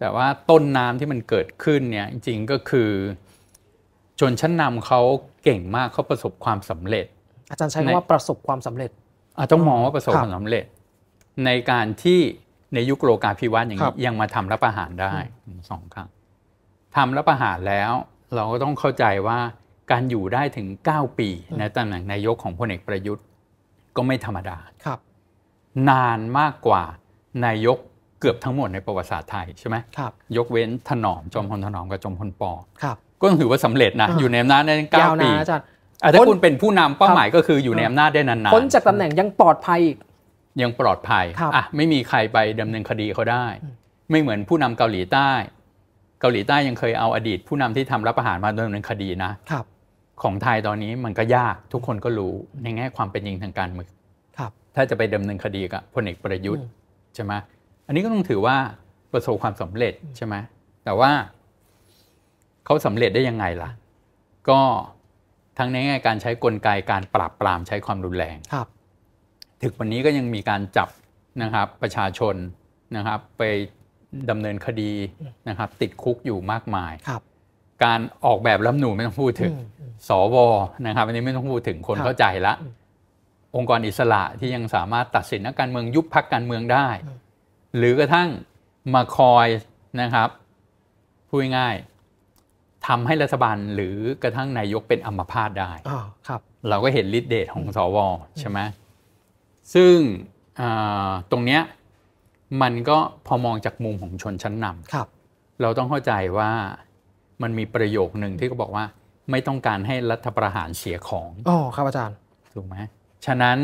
[SPEAKER 2] แต่ว่าต้นน้ำที่มันเกิดขึ้นเนี่ยจริง ๆก็คือชนชั้นนำเขาเก่งมากเขาประสบความสำเร็จ
[SPEAKER 1] อาจารย์ใช้คำว่าประสบความสำเร็จต้องมองว่าประสบความ
[SPEAKER 2] สำเร็จ ในการที่ในยุคโลกาภิวัตน์อย่างนี้ยังมาทำรับประหารได้สองครั้งทำรับประหารแล้ว เราก็ต้องเข้าใจว่าการอยู่ได้ถึง9ปี ในตำแหน่งนายกของพลเอกประยุทธ์ ก็ไม่ธรรมดาครับ นานมากกว่านายกเกือบทั้งหมดในประวัติศาสตร์ไทยใช่ไหมครับยกเว้นถนอม จอมพลถนอมกับจอมพลปอครับ ก็ถือว่าสำเร็จนะอยู่ในอำนาจได้เก้าปีอาจารย์ถ้าคุณเป็นผู้นำเป้าหมายก็คืออยู่ในอำนาจได้นานๆพ้นจ
[SPEAKER 1] ากตำแหน่งยังปลอดภัยอีก
[SPEAKER 2] ยังปลอดภัยอ่ะไม่มีใครไปดำเนินคดีเขาได้ ไม่เหมือนผู้นำเกาหลีใต้ เกาหลีใต้ยังเคยเอาอดีต ผู้นำที่ทำรับประหารมาดำเนินคดีนะครับของไทยตอนนี้มันก็ยากทุกคนก็รู้ในแง่ความเป็นจริงทางการเมืองถ้าจะไปดำเนินคดีกับพลเอกประยุทธ์ใช่ไหมอันนี้ก็ต้องถือว่าประสบความสำเร็จใช่ไหมแต่ว่าเขาสำเร็จได้ยังไงล่ะ ก็ทั้งในแง่การใช้กลไกการปราบปรามใช้ความรุนแรง ครับ ถึงวันนี้ก็ยังมีการจับนะครับประชาชนนะครับ ไปดำเนินคดีนะครับ ติดคุกอยู่มากมายครับ การออกแบบรัฐหนูไม่ต้องพูดถึง สวนะครับอันนี้ไม่ต้องพูดถึงคนเข้าใจละองค์กรอิสระที่ยังสามารถตัดสินนักการเมืองยุบพักการเมืองได้ หรือกระทั่งมาคอยนะครับ พูดง่ายทำให้รัฐบาลหรือกระทั่งนายกเป็นอัมพาตได้ครับ เราก็เห็นฤทธิ์เดชของ สว ใช่ไหมซึ่งตรงเนี้ยมันก็พอมองจากมุมของชนชั้นนำครับ เราต้องเข้าใจว่ามันมีประโยคหนึ่งที่เขาบอกว่าไม่ต้องการให้รัฐประหารเสียของ
[SPEAKER 1] อ๋อครับอาจารย์
[SPEAKER 2] ถูกไหมฉะนั้น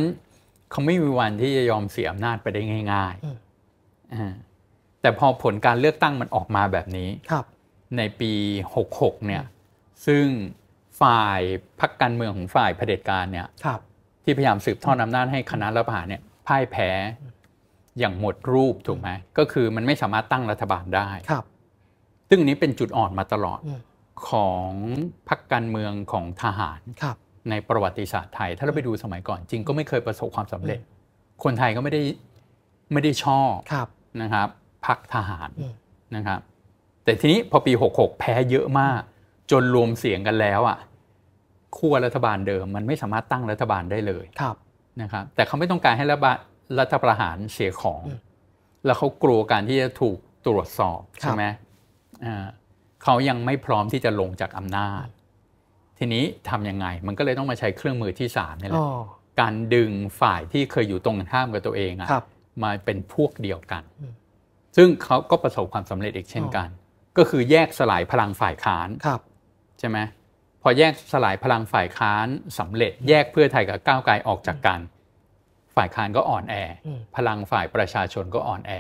[SPEAKER 2] เขาไม่มีวันที่จะยอมเสียอำนาจไปได้ง่ายๆ แต่พอผลการเลือกตั้งมันออกมาแบบนี้ในปี 66 เนี่ย ซึ่งฝ่ายพรรคการเมืองของฝ่ายเผด็จการเนี่ยที่พยายามสืบทอดอำนาจให้คณะรัฐประหารเนี่ยพ่ายแพ้อย่างหมดรูปถูกไหม ก็คือมันไม่สามารถตั้งรัฐบาลได้ครับ ซึ่งนี้เป็นจุดอ่อนมาตลอดของพรรคการเมืองของทหารครับในประวัติศาสตร์ไทย ถ้าเราไปดูสมัยก่อนจริงก็ไม่เคยประสบความสำเร็จ คนไทยก็ไม่ได้ไม่ได้ชอบนะครับพักทหารนะครับ แต่ทีนี้พอปี 66 แพ้เยอะมาก จนรวมเสียงกันแล้วอ่ะขั้วรัฐบาลเดิมมันไม่สามารถตั้งรัฐบาลได้เลยครับนะครับ แต่เขาไม่ต้องการให้รัฐบาลรัฐประหารเสียของ แล้วเขากลัวการที่จะถูกตรวจสอบใช่ไหมเขายังไม่พร้อมที่จะลงจากอำนาจทีนี้ทํำยังไงมันก็เลยต้องมาใช้เครื่องมือที่ 3 นี่แหละ การดึงฝ่ายที่เคยอยู่ตรงกันข้ามกับตัวเองอะมาเป็นพวกเดียวกัน ซึ่งเขาก็ประสบความสำเร็จอีกเช่นกัน ก็คือแยกสลายพลังฝ่ายค้านครับใช่ไหมพอแยกสลายพลังฝ่ายค้านสำเร็จ แยกเพื่อไทยกับก้าวไกลออกจากกัน ฝ่ายค้านก็อ่อนแอ พลังฝ่ายประชาชนก็อ่อนแอ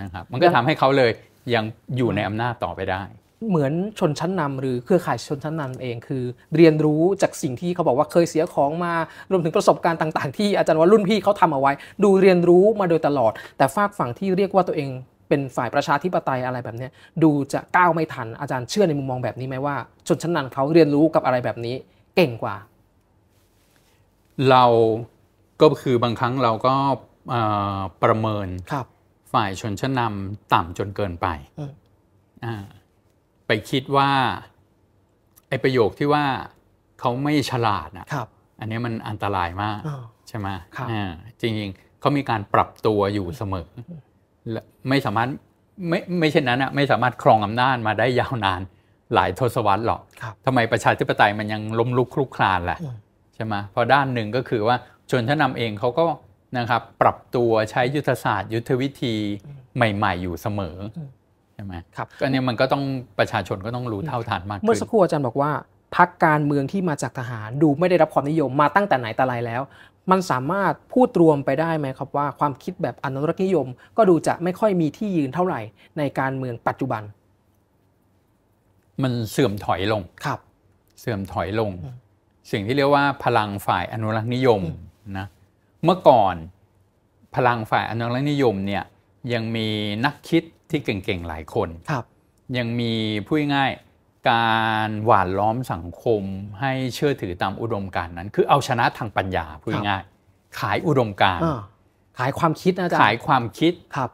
[SPEAKER 2] นะครับ มันก็ทำให้เขาเลยยังอยู่ในอำนาจต่อไปได้
[SPEAKER 1] เหมือนชนชั้นนำหรือเครือข่ายชนชั้นนำเองคือเรียนรู้จากสิ่งที่เขาบอกว่าเคยเสียของมารวมถึงประสบการณ์ต่างๆที่อาจารย์ว่ารุ่นพี่เขาทำเอาไว้ ดูเรียนรู้มาโดยตลอด แต่ฝากฝั่งที่เรียกว่าตัวเองเป็นฝ่ายประชาธิปไตยอะไรแบบนี้ดูจะก้าวไม่ทัน อาจารย์เชื่อในมุมมองแบบนี้ไหมว่า ชนชั้นนำเขาเรียนรู้กับอะไรแบบนี้ เก่งกว่า
[SPEAKER 2] เราก็คือบางครั้งเราก็ประเมินฝ่ายชนชั้นนำต่ำจนเกินไปอ่าไปคิดว่า ไอประโยคที่ว่าเขาไม่ฉลาดอ่ะอันนี้มันอันตรายมากใช่ไหมจริงๆเขามีการปรับตัวอยู่เสมอและไม่สามารถไม่ไม่เช่นนั้นอ่ะไม่สามารถครองอำนาจมาได้ยาวนาน หลายทศวรรษหรอกทำไมประชาธิปไตย มันยังล้มลุกคลุกคลานแหละใช่ไหมเพราะด้านหนึ่งก็คือว่าชนชั้นนาเองเขาก็นะครับปรับตัวใช้ยุทธศาสตร์ ยุทธวิธีใหม่ๆอยู่เสมอช่ไหมครับก็เนี่ยมันก็ต้องประชาชนก็ต้องรู้เท่าทันมากเมื่อสัก
[SPEAKER 1] ครู่อาจารย์บอกว่าพักการเมืองที่มาจากทหาร ดูไม่ได้รับความนิยมมาตั้งแต่ไหนแต่ไรแล้ว มันสามารถพูดรวมไปได้ไหมครับว่าความคิดแบบอนุรักษนิยมก็ดูจะไม่ค่อยมีที่ยืนเท่าไหร่ ในการเมืองปัจจุบัน
[SPEAKER 2] มันเสื่อมถอยลง ครับ เสื่อมถอยลง สิ่งที่เรียกว่าพลังฝ่ายอนุรักษนิยมนะ เมื่อก่อนพลังฝ่ายอนุรักษนิยมเนี่ยยังมีนักคิดที่เก่งๆ หลายคน ครับ ยังมีพูดง่ายการหวานล้อมสังคมให้เชื่อถือตามอุดมการนั้น คือเอาชนะทางปัญญาพูดง่าย ขายอุดมการขายความคิดนะอาจารย์ ขายความคิด ครับ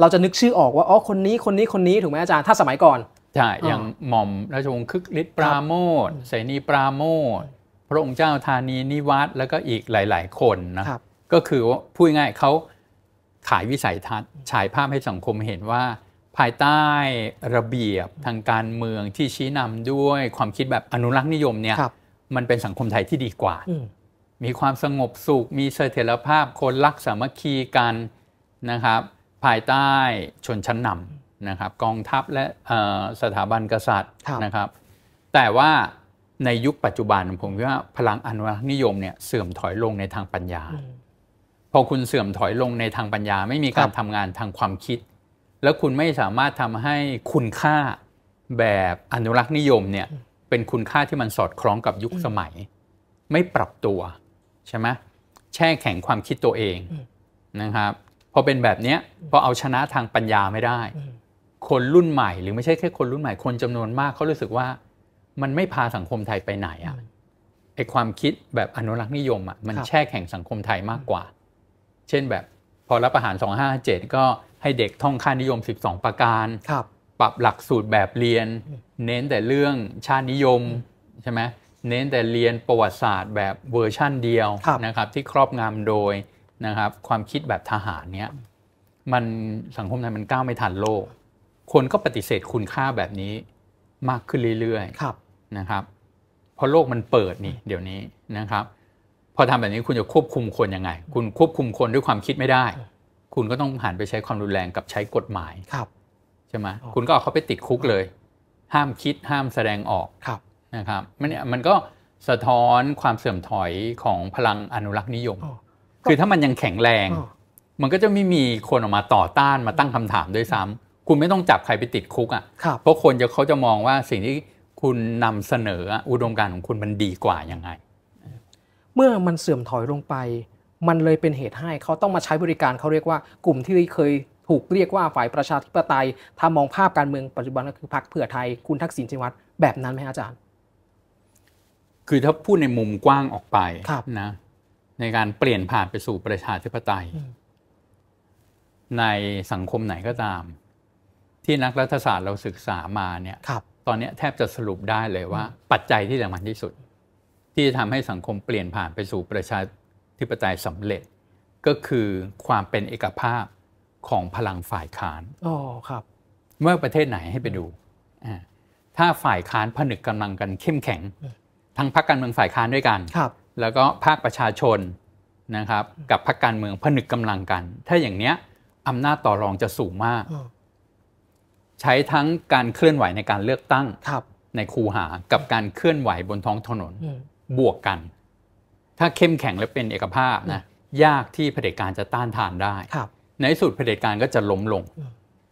[SPEAKER 2] เราจ
[SPEAKER 1] ะนึกชื่อออกว่า อ๋อ คนนี้ คนนี้ คนนี้ถูกไหมอาจารย์ ถ้าสมัยก่อน
[SPEAKER 2] ใช่ อย่างหม่อมราชวงศ์คึกฤทธิ์ปราโมทเสนีปราโมทพระองค์เจ้าธานีนิวัตแล้วก็อีกหลายๆ คนนะ ก็คือว่าพูดง่ายเขาขายวิสัยทัศน์ ฉายภาพให้สังคมเห็นว่าภายใต้ระเบียบทางการเมืองที่ชี้นำด้วยความคิดแบบอนุรักษ์นิยมเนี่ย มันเป็นสังคมไทยที่ดีกว่า มีความสงบสุข มีเสถียรภาพ คนรักสามัคคีกันนะครับ ภายใต้ชนชั้นนำนะครับ กองทัพและสถาบันกษัตริย์นะครับ แต่ว่าในยุคปัจจุบันผมว่าพลังอนุรักษ์นิยมเนี่ยเสื่อมถอยลงในทางปัญญาพอคุณเสื่อมถอยลงในทางปัญญาไม่มีการทำงานทางความคิด แล้วคุณไม่สามารถทำให้คุณค่าแบบอนุรักษ์นิยมเนี่ยเป็นคุณค่าที่มันสอดคล้องกับยุคสมัย ไม่ปรับตัวใช่ไหมแช่แข็งความคิดตัวเองนะครับพอเป็นแบบนี้พอเอาชนะทางปัญญาไม่ได้ คนรุ่นใหม่หรือไม่ใช่แค่คนรุ่นใหม่คนจำนวนมากเขารู้สึกว่า มันไม่พาสังคมไทยไปไหนอะไอความคิดแบบอนุรักษ์นิยมอะมันแช่แข็งสังคมไทยมากกว่าเช่นแบบพอรับประหาร 257 ก็ให้เด็กท่องค่านิยม 12 ประการ ครับ ปรับหลักสูตรแบบเรียน เน้นแต่เรื่องชาตินิยมใช่ไหมเน้นแต่เรียนประวัติศาสตร์แบบเวอร์ชั่นเดียวนะครับ ที่ครอบงำโดยนะครับ ความคิดแบบทหารเนี้ยมันสังคมไทยมันก้าวไม่ทันโลก คนก็ปฏิเสธคุณค่าแบบนี้มากขึ้นเรื่อยๆนะครับเพราะโลกมันเปิดนี่ เดี๋ยวนี้นะครับพอทำแบบนี้คุณจะควบคุมคนยังไง คุณควบคุมคนด้วยความคิดไม่ได้ คุณก็ต้องหันไปใช้ความรุนแรงกับใช้กฎหมายครับใช่ไหมคุณก็เอาเขาไปติดคุกเลย ห้ามคิดห้ามแสดงออกครับนะครับ มันเนี่ยมันก็สะท้อนความเสื่อมถอยของพลังอนุรักษ์นิยม คือถ้ามันยังแข็งแรง มันก็จะไม่มีคนออกมาต่อต้านมาตั้งคำถามด้วยซ้ำ คุณไม่ต้องจับใครไปติดคุกอ่ะเพราะคนจะเขาจะมองว่าสิ่งที่คุณนำเสนออุดมการณ์ของคุณมันดีกว่ายังไง
[SPEAKER 1] เมื่อมันเสื่อมถอยลงไป มันเลยเป็นเหตุให้เขาต้องมาใช้บริการเขาเรียกว่ากลุ่มที่เคยถูกเรียกว่าฝ่ายประชาธิปไตย ถ้ามองภาพการเมืองปัจจุบันก็คือพรรคเพื่อไทยคุณทักษิณชินวัตร แบบนั้นไหมอาจารย์
[SPEAKER 2] คือถ้าพูดในมุมกว้างออกไปนะ ในการเปลี่ยนผ่านไปสู่ประชาธิปไตย ในสังคมไหนก็ตาม ที่นักรัฐศาสตร์เราศึกษามาเนี่ยตอนนี้แทบจะสรุปได้เลยว่าปัจจัยที่สำคัญที่สุดที่จะทำให้สังคมเปลี่ยนผ่านไปสู่ประชาธิปไตยสำเร็จ ก็คือความเป็นเอกภาพของพลังฝ่ายค้าน อ๋อ ครับ เมื่อประเทศไหนให้ไปดู ถ้าฝ่ายค้านผนึกกำลังกันเข้มแข็ง ทั้งพรรคการเมืองฝ่ายค้านด้วยกัน ครับ แล้วก็ภาคประชาชนนะครับ กับพรรคการเมืองผนึกกำลังกัน ถ้าอย่างเนี้ยอำนาจต่อรองจะสูงมาก ใช้ทั้งการเคลื่อนไหวในการเลือกตั้งในคูหา กับการเคลื่อนไหวบนท้องถนนบวกกัน ถ้าเข้มแข็งและเป็นเอกภาพนะยากที่เผด็จการจะต้านทานได้ในสุดเผด็จการก็จะล้มลง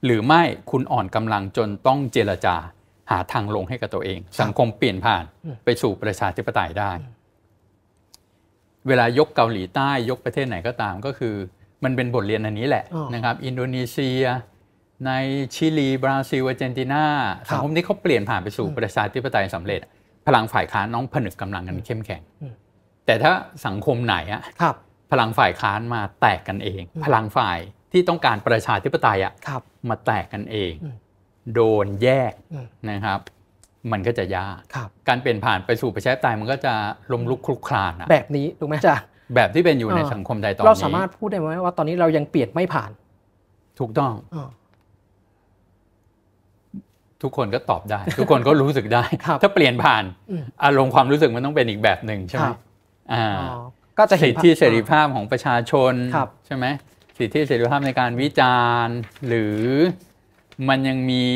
[SPEAKER 2] หรือไม่คุณอ่อนกำลังจนต้องเจรจาหาทางลงให้กับตัวเอง สังคมเปลี่ยนผ่านไปสู่ประชาธิปไตยได้ เวลายกเกาหลีใต้ยกประเทศไหนก็ตามก็คือ มันเป็นบทเรียนอันนี้แหละนะครับ อินโดนีเซีย ในชิลีบราซิลอาร์เจนตินาสังคมนี้เขาเปลี่ยนผ่านไปสู่ประชาธิปไตยสำเร็จพลังฝ่ายค้านน้องผนึกกำลังกันเข้มแข็งแต่ถ้าสังคมไหนอะพลังฝ่ายค้านมาแตกกันเอง พลังฝ่ายที่ต้องการประชาธิปไตยอะมาแตกกันเอง โดนแยกนะครับ มันก็จะยากการเปลี่ยนผ่านไปสู่ประชาธิปไตยมันก็จะลมลุกคลุกคลานะแ
[SPEAKER 1] บบนี้ถูกไหมจ๊ะ
[SPEAKER 2] แบบที่เป็นอยู่ในสังคมไทยตอนนี้เราสามารถ
[SPEAKER 1] พูดได้ไหมว่าตอนนี้เรายังเปลี่ยนไม่ผ่านถูกต้อง
[SPEAKER 2] ทุกคนก็ตอบได้ ทุกคนก็รู้สึกได้ถ้าเปลี่ยนผ่านอารมณ์ความรู้สึกมันต้องเป็นอีกแบบหนึ่งใช่ไหมอก็จะสิทธิเสรีภาพของประชาชนใช่ไหมสิทธิเสรีภาพในการวิจารณ์ หรือมันยังมี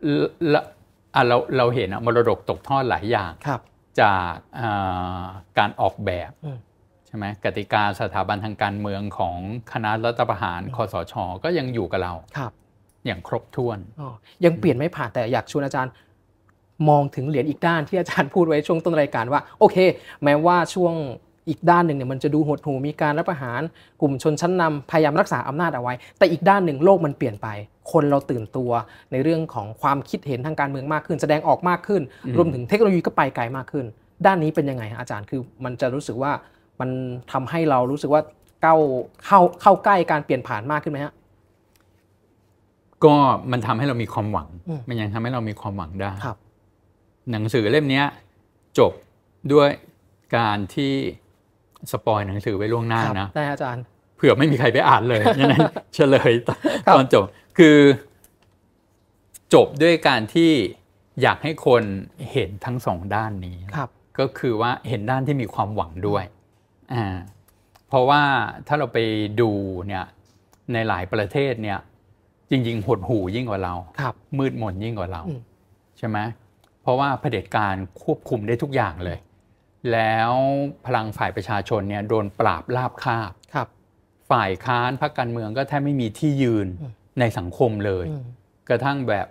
[SPEAKER 2] เราเราเห็นมรดกตกทอดหลายอย่างจากการออกแบบใช่ไหมกติกาสถาบันทางการเมืองของคณะรัฐประหารคอสช ก็ยังอยู่กับเราอย่างครบถ้วน
[SPEAKER 1] ยังเปลี่ยนไม่ผ่านแต่อยากชวนอาจารย์มองถึงเหรียญอีกด้านที่อาจารย์พูดไว้ช่วงต้นรายการว่าโอเค แม้ว่าช่วงอีกด้านหนึ่งเนี่ยมันจะดูหดหูมีการรับประหารกลุ่มชนชั้นนำพยายามรักษาอำนาจเอาไว้ แต่อีกด้านหนึ่งโลกมันเปลี่ยนไป คนเราตื่นตัวในเรื่องของความคิดเห็นทางการเมืองมากขึ้น แสดงออกมากขึ้น รวมถึงเทคโนโลยีก็ไปไกลมากขึ้น ด้านนี้เป็นยังไงอาจารย์คือมันจะรู้สึกว่ามันทำให้เรารู้สึกว่าเข้าเข้าเข้าใกล้การเปลี่ยนผ่านมากขึ้นไหมฮะ
[SPEAKER 2] ก็มันทำให้เรามีความหวัง มันยังทำให้เรามีความหวังได้หนังสือเล่มนี้จบด้วยการที่สปอยหนังสือไว้ล่วงหน้านะได้อาจารย์ เผื่อไม่มีใครไปอ่านเลยนั้นเฉลยตอนจบ คือจบด้วยการที่อยากให้คนเห็นทั้งสองด้านนี้ครับ ก็คือว่าเห็นด้านที่มีความหวังด้วยอ่าเพราะว่าถ้าเราไปดูเนี่ย ในหลายประเทศเนี่ยจริงๆ หดหูยิ่งกว่าเราครับมืดมนยิ่งกว่าเรา ใช่ไหม เพราะว่าเผด็จการควบคุมได้ทุกอย่างเลย แล้วพลังฝ่ายประชาชนเนี่ยโดนปราบราบคาบครับ ฝ่ายค้านพรรคการเมืองก็แทบไม่มีที่ยืนในสังคมเลย กระทั่งแบบ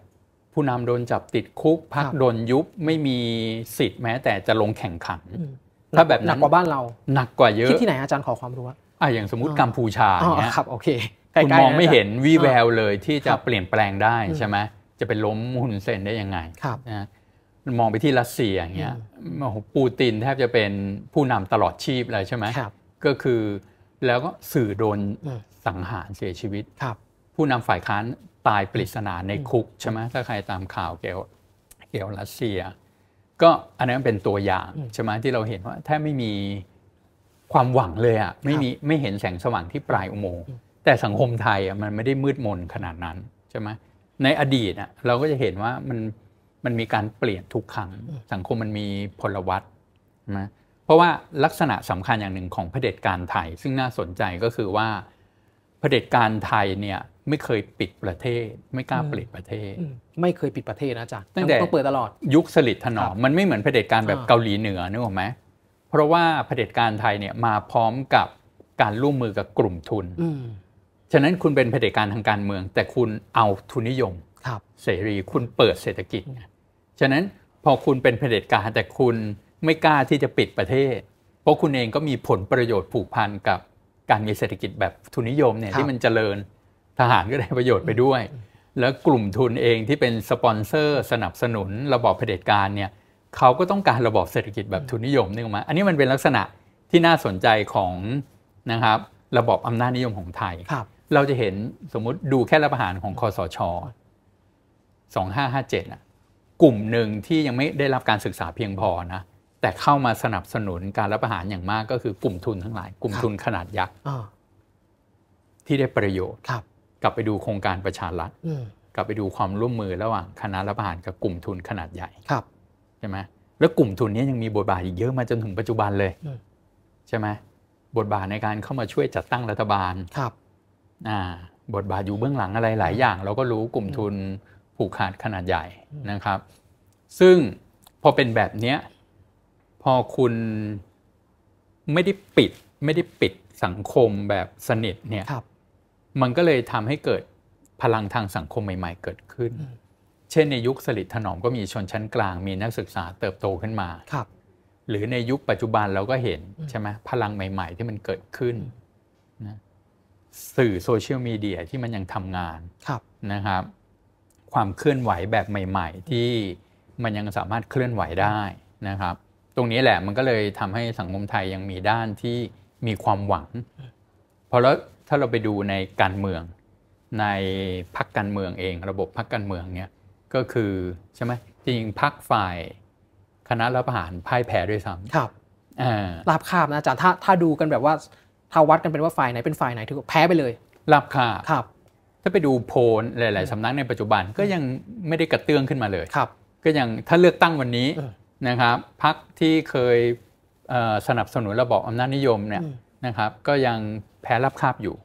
[SPEAKER 2] ผู้นำโดนจับติดคุกพรรคโดนยุบไม่มีสิทธิ์แม้แต่จะลงแข่งขันถ้าแบบนนั้หนักกว่าบ
[SPEAKER 1] ้านเราหนักกว่าเยอะที่ไหนอาจารย์ขอความรู้
[SPEAKER 2] อ่ะอย่างสมมติกัมพูชาเนี่ยครั
[SPEAKER 1] บโอเคคุณมองไม่เห็นวีแว
[SPEAKER 2] วเลยที่จะเปลี่ยนแปลงได้ใช่ไหมจะเป็นล้มหุนเซนได้ยังไงนะมองไปที่รัสเซียอย่างเงี้ยปูตินแทบจะเป็นผู้นำตลอดชีพเลยใช่ไหมก็คือแล้วก็สื่อโดนสังหารเสียชีวิตผู้นำฝ่ายค้านตายปริศนาในคุกใช่ไหมถ้าใครตามข่าวเกี่ยวเกี่ยวรัสเซีย ก็อันนั้นเป็นตัวอย่างใช่ไหมที่เราเห็นว่าแทบไม่มีความหวังเลยอ่ะไม่มีไม่เห็นแสงสว่างที่ปลายอุโมงค์แต่สังคมไทยอ่ะมันไม่ได้มืดมนขนาดนั้นใช่ไหม ในอดีตอ่ะเราก็จะเห็นว่ามันมันมีการเปลี่ยนทุกครั้ง สังคมมันมีพลวัตนะเพราะว่าลักษณะสำคัญอย่างหนึ่งของเผด็จการไทย ซึ่งน่าสนใจก็คือว่าเผด็จการไทยเนี่ยไม่เคยปิดประเทศ ไม่กล้าปิดประเทศ
[SPEAKER 1] ไม่เคยปิดประเทศนะจ๊ะตั้งแต่ต้องเปิดตลอด
[SPEAKER 2] ยุคสลิดถนอมมันไม่เหมือนเผด็จการแบบเกาหลีเหนือนึกออกไหมเพราะว่าเผด็จการไทยเนี่ยมาพร้อมกับการร่วมมือกับกลุ่มทุนฉะนั้นคุณเป็นเผด็จการทางการเมือง แต่คุณเอาทุนนิยมครับเสรีคุณเปิดเศรษฐกิจฉะนั้นพอคุณเป็นเผด็จการแต่คุณไม่กล้าที่จะปิดประเทศ เพราะคุณเองก็มีผลประโยชน์ผูกพันกับ การมีเศรษฐกิจแบบทุนนิยมเนี่ยที่มันเจริญทหารก็ได้ประโยชน์ไปด้วย แล้วกลุ่มทุนเองที่เป็นสปอนเซอร์สนับสนุน ระบอบเผด็จการเนี่ยเขาก็ต้องการระบอบเศรษฐกิจแบบทุนนิยมนึกมาอันนี้มันเป็นลักษณะที่น่าสนใจของนะครับระบอบอำนาจนิยมของไทยเราจะเห็นสมมุติดูแค่รัฐประหารของคอสชสองห้าเจ็ดอ่ะ กลุ่มหนึ่งที่ยังไม่ได้รับการศึกษาเพียงพอนะแต่เข้ามาสนับสนุนการรับประหารอย่างมากก็คือกลุ่มทุนทั้งหลายกลุ่มทุนขนาดยักษ์ที่ได้ประโยชน์กลับไปดูโครงการประชารัฐกลับไปดูความร่วมมือระหว่างคณะรัฐประหารกับกลุ่มทุนขนาดใหญ่ครับใช่ไหมแล้วกลุ่มทุนนี้ยังมีบทบาทอีกเยอะมาจนถึงปัจจุบันเลย ใช่ไหมบทบาทในการเข้ามาช่วยจัดตั้งรัฐบาลครับบทบาทอยู่เบื้องหลังอะไรหลายอย่างเราก็รู้กลุ่มทุนผูกขาดขนาดใหญ่นะครับ ซึ่งพอเป็นแบบเนี้ยพอคุณไม่ได้ปิดไม่ได้ปิดสังคมแบบสนิทเนี่ยมันก็เลยทำให้เกิดพลังทางสังคมใหม่ๆเกิดขึ้น เช่นในยุคสลิดถนอมก็มีชนชั้นกลาง มีนักศึกษาเติบโตขึ้นมารหรือในยุคปัจจุบันเราก็เห็นใช่ไหมพลังใหม่ๆที่มันเกิดขึ้นสื่อโซเชียลมีเดียที่มันยังทำงานนะครับ ความเคลื่อนไหวแบบใหม่ ๆ ที่มันยังสามารถเคลื่อนไหวได้นะครับ ตรงนี้แหละมันก็เลยทำให้สังคมไทยยังมีด้านที่มีความหวังพอแล้วถ้าเราไปดูในการเมือง ในพักการเมืองเอง ระบบพักการเมืองเนี้ยก็คือ ใช่ไหมจริงพักฝ่าย คณะรัฐประหารพ่ายแพ้ด้วยซ้ำครับ
[SPEAKER 1] ลาบคาบนะอาจารย์ถ้าถ้าดูกันแบบว่าถ้าวัดกันเป็นว่าฝ่ายไหนเป็นฝ่ายไหนถือแพ้ไปเลย
[SPEAKER 2] รับค่ะครับ ถ้าไปดูโพลหลาย ๆ สำนักในปัจจุบันก็ยังไม่ได้กระเตื้องขึ้นมาเลยครับก็ยังถ้าเลือกตั้งวันนี้นะครับพรรคที่เคยสนับสนุนระบอบอำนาจนิยมเนี่ยนะครับ ก็ยังแพ้รับคาบอยู่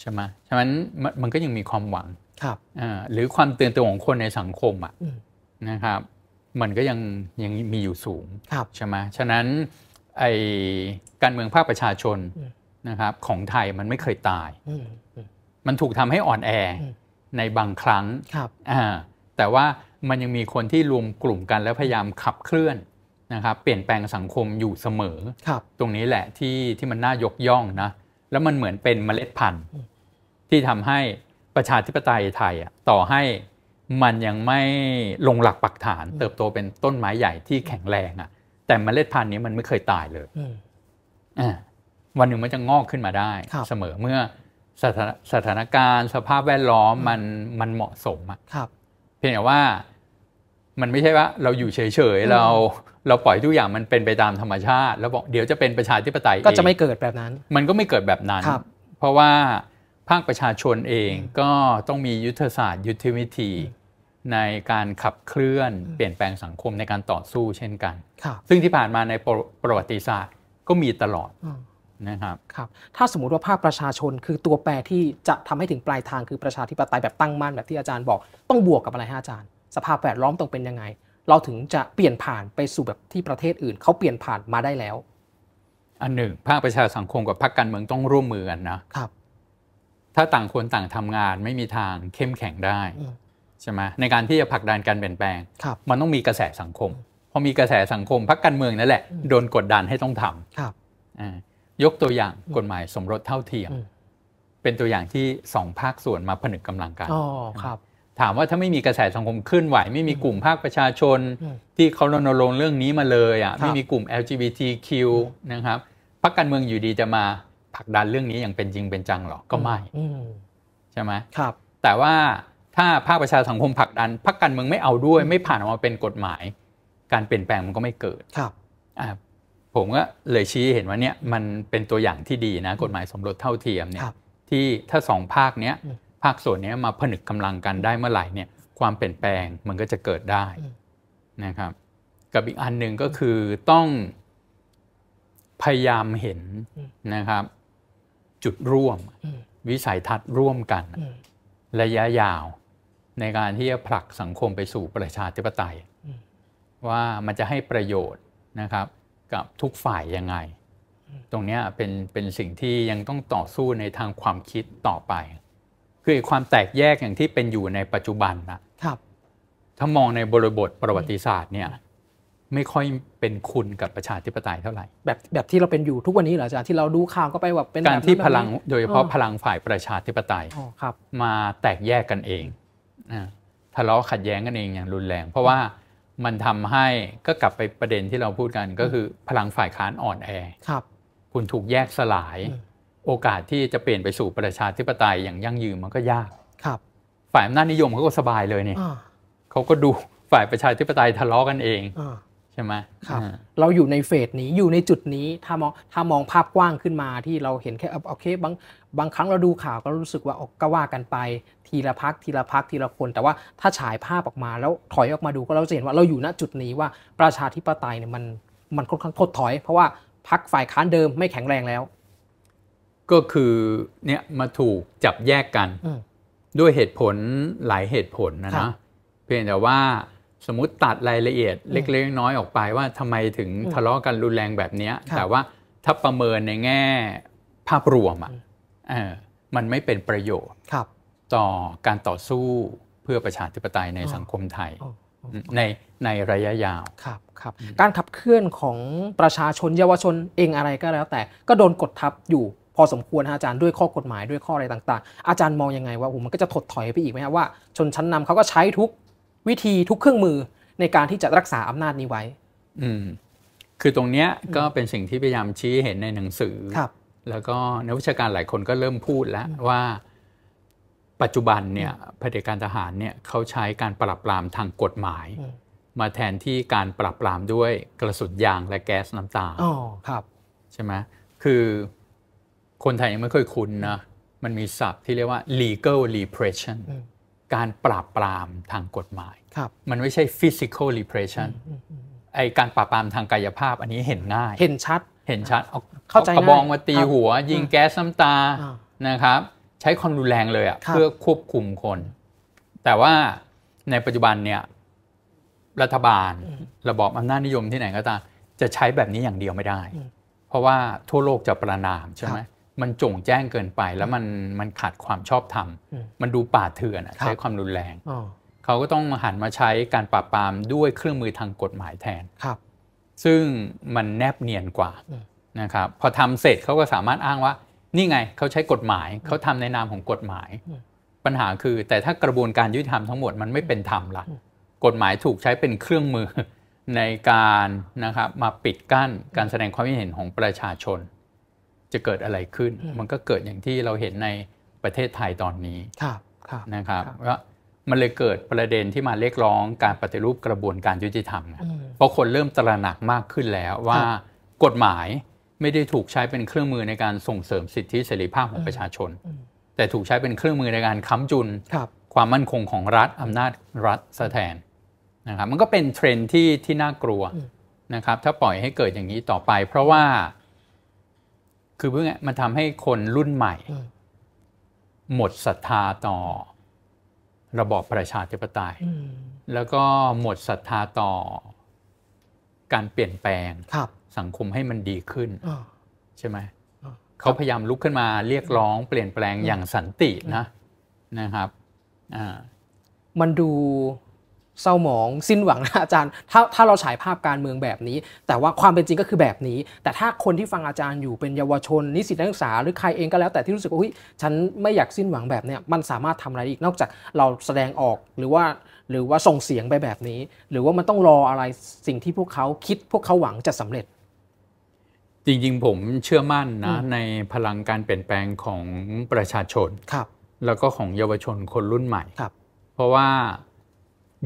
[SPEAKER 2] ใช่ไหมฉะนั้นมันก็ยังมีความหวังครับหรือความตื่นตัวของคนในสังคมอ่ะนะครับ มันก็ยังยังมีอยู่สูงใช่ไหมฉะนั้นไอการเมืองภาคประชาชนนะครับของไทยมันไม่เคยตายมันถูกทำให้อ่อนแอ ในบางครั้งแต่ว่ามันยังมีคนที่รวมกลุ่มกันแล้วพยายามขับเคลื่อนนะครับ เปลี่ยนแปลงสังคมอยู่เสมอตรงนี้แหละที่ที่มันน่ายกย่องนะ แล้วมันเหมือนเป็นเมล็ดพันธุ์ ที่ทำให้ประชาธิปไตยไทยอ่ะต่อให้มันยังไม่ลงหลักปักฐาน เติบโตเป็นต้นไม้ใหญ่ที่แข็งแรงอ่ะ แต่เมล็ดพันธุ์นี้มันไม่เคยตายเลยอ่าวันหนึ่งมันจะงอกขึ้นมาได้ เสมอเมื่อสถานสถานการณ์ สภาพแวดล้อมมันมันเหมาะสมอะเพียงแต่ว่ามันไม่ใช่ว่าเราอยู่เฉยๆเราเราปล่อยทุกอย่างมันเป็นไปตามธรรมชาติแล้วบอกเดี๋ยวจะเป็นประชาธิปไตยก็จะไม่เกิดแบบนั้น มันก็ไม่เกิดแบบนั้นเพราะว่าภาคประชาชนเองก็ต้องมียุทธศาสตร์ ยุทธวิธี ในการขับเคลื่อน เปลี่ยนแปลงสังคมในการต่อสู้เช่นกัน ซึ่งที่ผ่านมาในประวัติศาสตร์ ก็มีตลอดนะครับ
[SPEAKER 1] ครับถ้าสมมติว่าภาคประชาชนคือตัวแปรที่จะทำให้ถึงปลายทางคือประชาธิปไตยแบบตั้งมั่นแบบที่อาจารย์บอกต้องบวกกับอะไรฮะอาจารย์ สภาพแวดล้อมต้องเป็นยังไง เราถึงจะเปลี่ยนผ่านไปสู่แบบที่ประเทศอื่นเขาเปลี่ยนผ่านมาได้แล้ว
[SPEAKER 2] อันหนึ่งภาคประชาสังคมกับภาคการเมืองต้องร่วมมือกันนะครับถ้าต่างคนต่างทำงานไม่มีทางเข้มแข็งได้ใช่ไหมในการที่จะผลักดันการเปลี่ยนแปลงมันต้องมีกระแสสังคมพอมีกระแสสังคมพรรคการเมืองนั่นแหละโดนกดดันให้ต้องทำครับยกตัวอย่างกฎหมายสมรสเท่าเทียม เป็นตัวอย่างที่สองภาคส่วนมาผนึกกำลังกันอ๋อครับ ถามว่าถ้าไม่มีกระแสสังคมเคลื่อนไหว ไม่มีกลุ่มภาคประชาชนที่เขารณรงค์เรื่องนี้มาเลย อ่ะไม่มีกลุ่ม LGBTQ นะครับพรรคการเมืองอยู่ดีจะมาผลักดันเรื่องนี้อย่างเป็นจริงเป็นจังหรอก็ไม่ใช่ไหมครับ แต่ว่าถ้าภาคประชาสังคมผลักดันพรรคการเมืองไม่เอาด้วย ไม่ผ่านออกมาเป็นกฎหมาย การเปลี่ยนแปลงมันก็ไม่เกิด ครับผมก็เลยชี้เห็นว่าเนี่ยมันเป็นตัวอย่างที่ดีนะ กฎหมายสมรสเท่าเทียมเนี่ย ที่ถ้าสองภาคเนี้ยภาคส่วนนี้มาผนึกกำลังกันได้เมื่อไหร่เนี่ย ความเปลี่ยนแปลงมันก็จะเกิดได้นะครับกับอีกอันหนึ่งก็คือต้องพยายามเห็นนะครับ จุดร่วม วิสัยทัศน์ร่วมกัน ระยะยาวในการที่จะผลักสังคมไปสู่ประชาธิปไตย ว่ามันจะให้ประโยชน์นะครับกับทุกฝ่ายยังไง ตรงนี้เป็นเป็นสิ่งที่ยังต้องต่อสู้ในทางความคิดต่อไป คือความแตกแยกอย่างที่เป็นอยู่ในปัจจุบันนะครับถ้ามองในบริบทประวัติศาสตร์เนี่ยไม่ค่อยเป็นคุณกับประชาธิปไตยเท่าไหร่
[SPEAKER 1] แบบแบบที่เราเป็นอยู่ทุกวันนี้เหรออาจารย์ที่เราดูข่าวก็ไปแบบเป็นการที่พลัง โดยเฉพาะพลัง
[SPEAKER 2] ฝ่ายประชาธิปไตยมาแตกแยกกันเองทะเลาะขัดแย้งกันเองอย่างรุนแรงเพราะว่ามันทำให้ก็กลับไปประเด็นที่เราพูดกัน ก็คือพลังฝ่ายค้านอ่อนแอครับ คุณถูกแยกสลายโอกาสที่จะเปลี่ยนไปสู่ประชาธิปไตยอย่างยั่งยืนมันก็ยากครับ ฝ่ายอำนาจนิยมเขาก็สบายเลยเนี่ยเขาก็ดูฝ่ายประชาธิปไตยทะเลาะกันเองใช่ไหมครับ
[SPEAKER 1] เราอยู่ในเฟสนี้อยู่ในจุดนี้ถ้ามองถ้ามองภาพกว้างขึ้นมาที่เราเห็นแค่โอเคบางบางครั้งเราดูข่าวก็รู้สึกว่าก็ว่ากันไปทีละพักทีละพักทีละคน แต่ว่าถ้าฉายภาพออกมา แล้วถอยออกมาดูก็เราจะเห็นว่าเราอยู่ณจุดนี้ว่าประชาธิปไตยเนี่ยมันมันค่อนข้างถดถอยเพราะว่าพักฝ่ายค้านเดิม ไม่แข็งแรงแล้ว
[SPEAKER 2] ก็คือเนี่ยมาถูกจับแยกกัน ด้วยเหตุผลหลายเหตุผลนะนะเพียงแต่ว่า สมมติตัดรายละเอียด เล็กๆ น้อยออกไป ว่าทำไมถึงทะเลาะกันรุนแรงแบบนี้แต่ว่าถ้าประเมินในแง่ภาพรวมอ่ะมันไม่เป็นประโยชน์ครับต่อการต่อสู้เพื่อประชาธิปไตยในสังคมไทยในในระยะยาวครับค
[SPEAKER 1] รับการขับเคลื่อนของประชาชนเยาวชนเองอะไรก็แล้วแต่ ก็โดนกดทับอยู่พอสมควรฮะอาจารย์ด้วยข้อกฎหมายด้วยข้ออะไรต่าง ๆ อาจารย์มองยังไง ว่าผมมันก็จะถดถอยไปอีกไหมฮะว่าชนชั้นนำเขาก็ใช้ทุกวิธีทุกเครื่องมือในการที่จะรักษาอำนาจนี้ไว้
[SPEAKER 3] อื
[SPEAKER 2] มคือตรงเนี้ยก็เป็นสิ่งที่พยายามชี้เห็นในหนังสือครับ แล้วก็นักวิชาการหลายคนก็เริ่มพูดแล้วว่าปัจจุบันเนี่ยเดจการทหารเนี่ยเขาใช้การปราบปรามทางกฎหมาย มาแทนที่การปราบปรามด้วยกระสุนยางและแก๊สน้ำตาอ๋อครับใช่ไหมคือคนไทยยังไม่เคยคุ้นนะมันมีศัพท์ที่เรียกว่า legal repression การปราบปรามทางกฎหมายครับมันไม่ใช่ physical repression ไอการปราบปรามทางกายภาพอันนี้เห็นง่ายเห็นชัดเห็นชัดเอาเข้าใจกระบองมาตีหัว ยิงแก๊สน้ำตานะครับใช้ความรุนแรงเลยอะเพื่อควบคุมคน แต่ว่าในปัจจุบันเนี่ย รัฐบาลระบอบอำนาจนิยมที่ไหนก็ตามจะใช้แบบนี้อย่างเดียวไม่ได้ เพราะว่าทั่วโลกจะประนามใช่ไหมมันจงแจ้งเกินไปแล้วมันมันขาดความชอบธรรมมันดูป่าเถื่อนใช้ความรุนแรง เขาก็ต้องหันมาใช้การปราบปรามด้วยเครื่องมือทางกฎหมายแทนครับ ซึ่งมันแนบเนียนกว่านะครับพอทำเสร็จเขาก็สามารถอ้างว่านี่ไงเขาใช้กฎหมายเขาทำในนามของกฎหมาย ปัญหาคือแต่ถ้ากระบวนการยุติธรรมทั้งหมดมันไม่เป็นธรรมละกฎหมายถูกใช้เป็นเครื่องมือในการนะครับ มาปิดกั้นการแสดงความคิดเห็นของประชาชน จะเกิดอะไรขึ้น มันก็เกิดอย่างที่เราเห็นในประเทศไทยตอนนี้นะครับว่ามันเลยเกิดประเด็นที่มาเรียกร้องการปฏิรูป กระบวนการยุติธรรมเพราะคนเริ่มตระหนักมากขึ้นแล้วว่ากฎหมายไม่ได้ถูกใช้เป็นเครื่องมือในการส่งเสริมสิทธิเสรีภาพของประชาชน แต่ถูกใช้เป็นเครื่องมือในการค้ำจุนคความมั่นคงของรัฐอำนาจรัฐสแทนนะครับ มันก็เป็นเทรนที่ที่น่ากลัวนะครับ ถ้าปล่อยให้เกิดอย่างนี้ต่อไป เพราะว่า คือเพื่อมันทำให้คนรุ่นใหม่ หมดศรัทธาต่อ ระบอบประชาธิปไตยแล้วก็หมดศรัทธาต่อ การเปลี่ยนแปลงครับสังคมให้มันดีขึ้นใช่ไหม เขาพยายามลุกขึ้นมา เรียกร้อง เปลี่ยนแปลงอย่างสันตินะนะครับ
[SPEAKER 1] มันดูเศร้าหมองสิ้นหวังนะอาจารย์ถ้าถ้าเราฉายภาพการเมืองแบบนี้ แต่ว่าความเป็นจริงก็คือแบบนี้ แต่ถ้าคนที่ฟังอาจารย์อยู่เป็นเยาวชนนิสิตนักศึกษาหรือใครเองก็แล้วแต่ที่รู้สึกว่าเฮ้ยฉันไม่อยากสิ้นหวังแบบเนี้ยมันสามารถทำอะไรอีกนอกจากเราแสดงออกหรือว่าหรือว่าส่งเสียงไปแบบนี้ หรือว่ามันต้องรออะไรสิ่งที่พวกเขาคิด พวกเขาหวังจะสำเร็จ
[SPEAKER 2] จริงๆ ผมเชื่อมั่นนะ ในพลังการเปลี่ยนแปลงของประชาชนครับ แล้วก็ของเยาวชนคนรุ่นใหม่ครับ เพราะว่า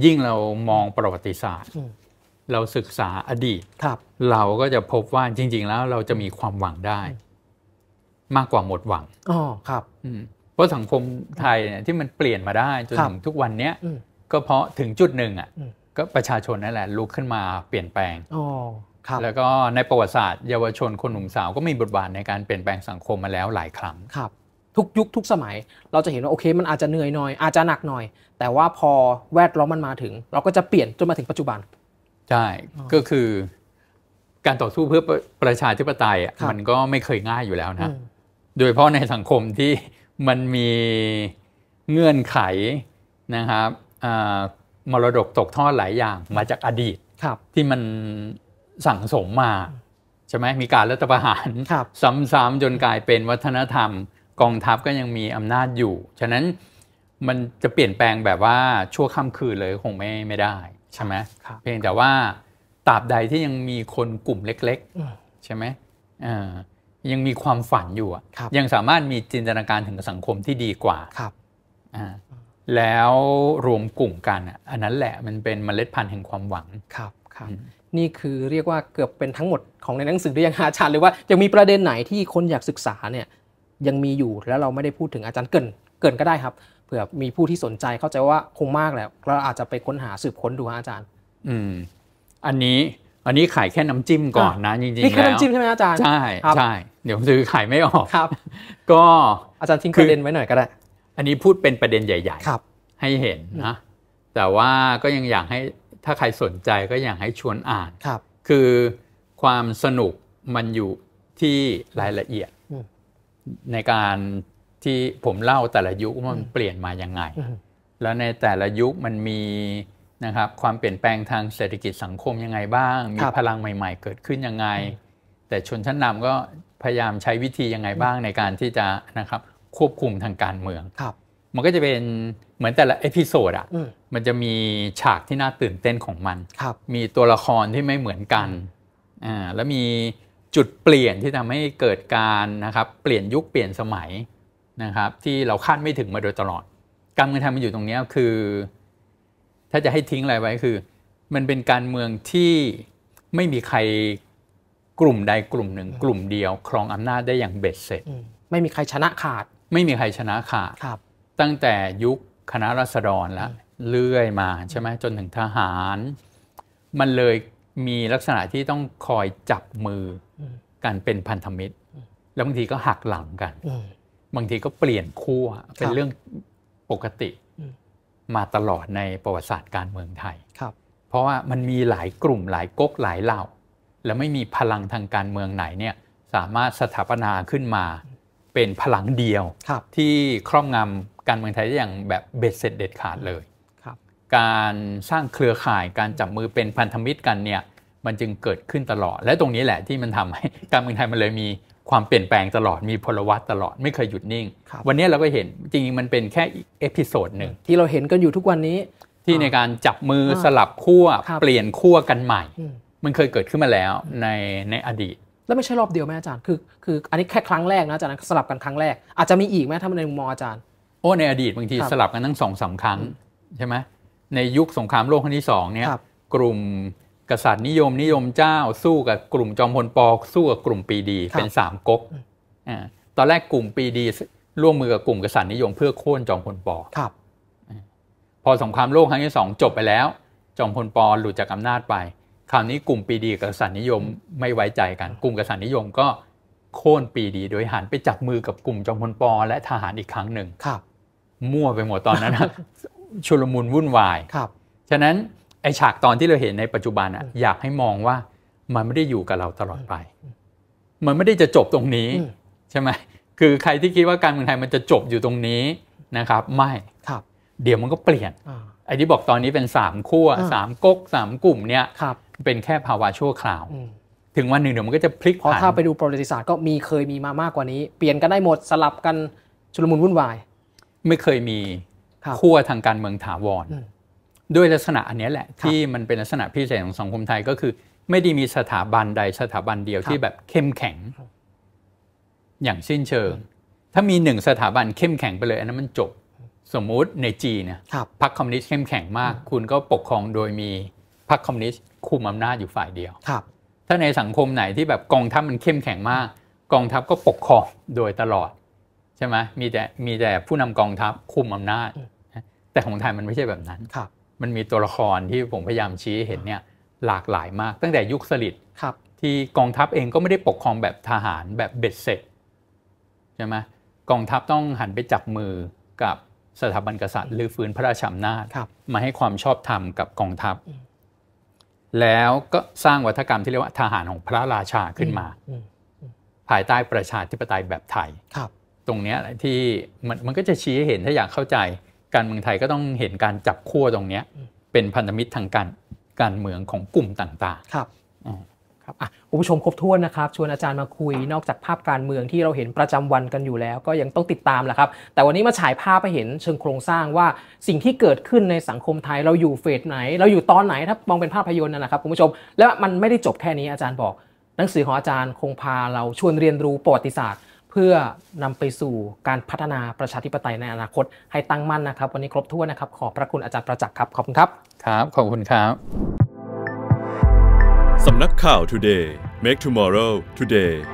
[SPEAKER 2] ยิ่งเรามองประวัติศาสตร์ เราศึกษาอดีต ครับ เราก็จะพบว่าจริง ๆ แล้วเราจะมีความหวังได้ มากกว่าหมดหวังอ๋อครับเพราะสังคมไทยเนี่ยที่มันเปลี่ยนมาได้จนถึงทุกวันเนี้ยก็เพราะถึงจุดหนึ่งอ่ะก็ประชาชนนั่นแหละ ลุกขึ้นมาเปลี่ยนแปลงแล้วก็ในประวัติศาสตร์ เยาวชนคน หนุ่มสาวก็มีบทบาทในการเปลี่ยนแปลงสังคมมาแล้วหลายครั้ง
[SPEAKER 1] ครับ ทุกยุค ทุกสมัยเราจะเห็นว่าโอเค มันอาจจะเหนื่อยหน่อย อาจจะหนักหน่อย แต่ว่าพอแวดล้อมมันมาถึง เราก็จะเปลี่ยนจนมาถึงปัจจุบัน
[SPEAKER 2] ใช่ก็คือการต่อสู้เพื่อประชาธิปไตยมันก็ไม่เคยง่ายอยู่แล้วนะ โดยเฉพาะในสังคมที่มันมีเงื่อนไขนะครับมรดกตกทอดหลายอย่างมาจากอดีตที่มันสั่งสมมาใช่ไหมมีการรัฐประหาร ซ้ำๆจนกลายเป็นวัฒนธรรม กองทัพก็ยังมีอำนาจอยู่ ฉะนั้นมันจะเปลี่ยนแปลงแบบว่าชั่วข้ามคืนเลยคงไม่ไม่ได้ใช่ไหมเพียงแต่ว่าตราบใดที่ยังมีคนกลุ่มเล็ก ๆ ใช่ไหมยังมีความฝันอยู่ยังสามารถมีจินตนาการถึงสังคมที่ดีกว่าครับแล้วรวมกลุ่มกัน อันนั้นแหละมันเป็นเมล็ดพันธุ์แห่งความหวังครับครับ
[SPEAKER 1] นี่คือเรียกว่าเกือบเป็นทั้งหมดของในหนังสือที่ยังหาชาญเลยว่ายังมีประเด็นไหนที่คนอยากศึกษาเนี่ย ยังมีอยู่แล้วเราไม่ได้พูดถึงอาจารย์เกิน เกินก็ได้ครับเผื่อมีผู้ที่สนใจเข้าใจว่าคงมากแล้วเราอาจจะไปค้นหาสืบค้นดูฮะอาจารย์
[SPEAKER 2] อืม อันนี้ อันนี้ขายแค่น้ำจิ้มก่อนนะจริงๆแล้วนี่แค่น้ำจิ้มใช่ไหมอาจารย์ใช่ใช่เดี๋ยวซื้อขายไม่ออกครับ ก็อาจารย์ทิ้งประเด็นไว้หน่อยก็ได้ อันนี้พูดเป็นประเด็นใหญ่ ๆ ครับ ให้เห็นนะ แต่ว่าก็ยังอยากให้ถ้าใครสนใจก็อยากให้ชวนอ่าน ครับ คือความสนุกมันอยู่ที่รายละเอียดในการที่ผมเล่าแต่ละยุคมันเปลี่ยนมายังไง แล้วในแต่ละยุค มันมีนะครับความเปลี่ยนแปลงทางเศรษฐกิจสังคมยังไงบ้าง มีพลังใหม่ ๆ เกิดขึ้นยังไง แต่ชนชั้นนำก็พยายามใช้วิธียังไงบ้างในการที่จะนะครับควบคุมทางการเมืองมันก็จะเป็นเหมือนแต่ละเอพิโซดอะมันจะมีฉากที่น่าตื่นเต้นของมัน มีตัวละครที่ไม่เหมือนกัน อ่า แล้วมีจุดเปลี่ยนที่ทำให้เกิดการนะครับ เปลี่ยนยุคเปลี่ยนสมัยนะครับ ที่เราคาดไม่ถึงมาโดยตลอด การเมืองไทยมันอยู่ตรงนี้คือ ถ้าจะให้ทิ้งอะไรไว้คือ มันเป็นการเมืองที่ไม่มีใครกลุ่มใดกลุ่มหนึ่งกลุ่มเดียว ครองอำนาจได้อย่างเบ็ดเสร็จไม่มีใครชนะขาด ไม่มีใครชนะขาดตั้งแต่ยุคคณะรัษฎรแล้วเรื่อยมาใช่ไหมจนถึงทหารมันเลยมีลักษณะที่ต้องคอยจับมือกันเป็นพันธมิตร แล้วบางทีก็หักหลังกันบางทีก็เปลี่ยนคู่เป็นเรื่องปกติมาตลอดในประวัติศาสตร์การเมืองไทยครับ เพราะว่ามันมีหลายกลุ่มหลายก๊กหลายเหล่า แล้วไม่มีพลังทางการเมืองไหนเนี่ยสามารถสถาปนาขึ้นมาเป็นพลังเดียว ที่ครอบงำการเมืองไทยได้อย่างแบบเบ็ดเสร็จเด็ดขาดเลยการสร้างเครือข่ายการจับมือเป็นพันธมิตรกันเนี่ยมันจึงเกิดขึ้นตลอด และตรงนี้แหละที่มันทำให้การเมืองไทยมันเลยมีความเปลี่ยนแปลงตลอดมีพลวัตตลอดไม่เคยหยุดนิ่ง วันนี้เราก็เห็นจริงๆมันเป็นแค่เอพิโซดหนึ่งที่เราเห็นกั
[SPEAKER 1] นอยู่ทุกวันนี้
[SPEAKER 2] ที่ในการจับมือสลับขั้วเปลี่ยนขั้วกันใหม่มันเคยเกิดขึ้นมาแล้วในในอดีต
[SPEAKER 1] แล้วไม่ใช่รอบเดียวไหมอาจารย์คือคือ อันนี้แค่ครั้งแรกนะอาจารย์สลับกันครั้งแรกอาจจะมีอีกไหมถ้าในมุมมองอาจารย์
[SPEAKER 2] โอ้ในอดีตบางทีสลับกันทั้งสองสาครั้งใช่ไหมในยุคสงครามโลกครั้งที่สองเนี่ย กลุ่มกษัตริย์นิยมนิยมเจ้าสู้กับกลุ่มจอมพลปอสู้กับกลุ่มปีดีเป็นสามก๊กตอนแรกกลุ่มปีดี ร่วมมือกับกลุ่มกษัตริย์นิยม เพื่อโค่นจอมพลปอครับ พอสงครามโลกครั้งที่สองจบไปแล้ว จอมพลปอหลุดจากอำนาจไป คราวนี้กลุ่มปีดีกับกษัตริย์นิยมไม่ไว้ใจกัน กลุ่มกษัตริย์นิยมก็โค่นปีดี โดยหันไปจับมือกับกลุ่มจอมพลปอและทหารอีกครั้งหนึ่งครับ มั่วไปหมดตอนนั้นชุลมุนวุ่นวาย ครับ ฉะนั้นไอฉากตอนที่เราเห็นในปัจจุบันอะอยากให้มองว่ามันไม่ได้อยู่กับเราตลอดไป มันไม่ได้จะจบตรงนี้ ใช่ไหมคือใครที่คิดว่าการเมืองไทยมันจะจบอยู่ตรงนี้นะครับ ไม่ ครับ เดี๋ยวมันก็เปลี่ยนไอที่บอกตอนนี้เป็นสามขั้วสามก๊กสามกลุ่มเนี่ย เป็นแค่ภาวะชั่วคราว ถึงวันหนึ่งเดี๋ยวมันก็จะพลิกผันพถ้าไ
[SPEAKER 1] ปดูประวัติศาสตร์ก็มีเคยมีมามากกว่านี้ เปลี่ยนกันได้หมดสลับกันชุลมุนวุ่นวาย
[SPEAKER 2] ไม่เคยมีขั้วทางการเมืองถาวรด้วยลักษณะอันนี้แหละ ที่มันเป็นลักษณะพิเศษของสังคมไทยก็คือไม่ได้มีสถาบันใดสถาบันเดียวที่แบบเข้มแข็ง อย่างสิ้นเชิง ถ้ามีหนึ่งสถาบันเข้มแข็งไปเลย อันนั้นมันจบสมมุติในจีนนะพรรคคอมมิวนิสต์เข้มแข็งมาก คุณก็ปกครองโดยมีพรรคคอมมิวนิสต์คุมอำนาจอยู่ฝ่ายเดียวครับ ถ้าในสังคมไหนที่แบบกองทัพมันเข้มแข็งมาก กองทัพก็ปกครองโดยตลอดใช่ไหมมีแต่มีแต่ผู้นำกองทัพคุมอำนาจแต่ของไทยมันไม่ใช่แบบนั้น มันมีตัวละครที่ผมพยายามชี้เห็นเนี่ย หลากหลายมาก ตั้งแต่ยุคสลิดที่กองทัพเองก็ไม่ได้ปกครองแบบทหารแบบเบ็ดเสร็จใช่ไหมกองทัพต้องหันไปจับมือกับสถาบันกษัตริย์ หรือฟื้นพระราชอำนาจมาให้ความชอบธรรมกับกองทัพ แล้วก็สร้างวัฒกรรมที่เรียกว่าทหารของพระราชาขึ้นมา ภายใต้ประชาธิปไตยแบบไทยตรงนี้ที่มันมันก็จะชี้ให้เห็นถ้าอยากเข้าใจการเมืองไทยก็ต้องเห็นการจับขั้วตรงนี้เป็นพันธมิตรทางการการเมืองของกลุ่มต่างๆครับ
[SPEAKER 1] ครับคุณผู้ชมครบถ้วนนะครับ ชวนอาจารย์มาคุยนอกจากภาพการเมืองที่เราเห็นประจำวันกันอยู่แล้ว ก็ยังต้องติดตามแหละครับ แต่วันนี้มาฉายภาพไปเห็น เชิงโครงสร้างว่าสิ่งที่เกิดขึ้นในสังคมไทยเราอยู่เฟสไหน เราอยู่ตอนไหนถ้ามองเป็นภาพยนตร์นะครับคุณผู้ชม แล้วมันไม่ได้จบแค่นี้อาจารย์บอก หนังสือของอาจารย์คงพาเราชวนเรียนรู้ประวัติศาสตร์เพื่อนำไปสู่การพัฒนาประชาธิปไตยในอนาคต ให้ตั้งมั่นนะครับ วันนี้ครบถ้วนนะครับ ขอบพระคุณอาจารย์ประจักษ์ครับ ขอบคุณครับ
[SPEAKER 2] ครับ ขอบคุณครับ ส
[SPEAKER 3] ำนักข่าว Today Make Tomorrow Today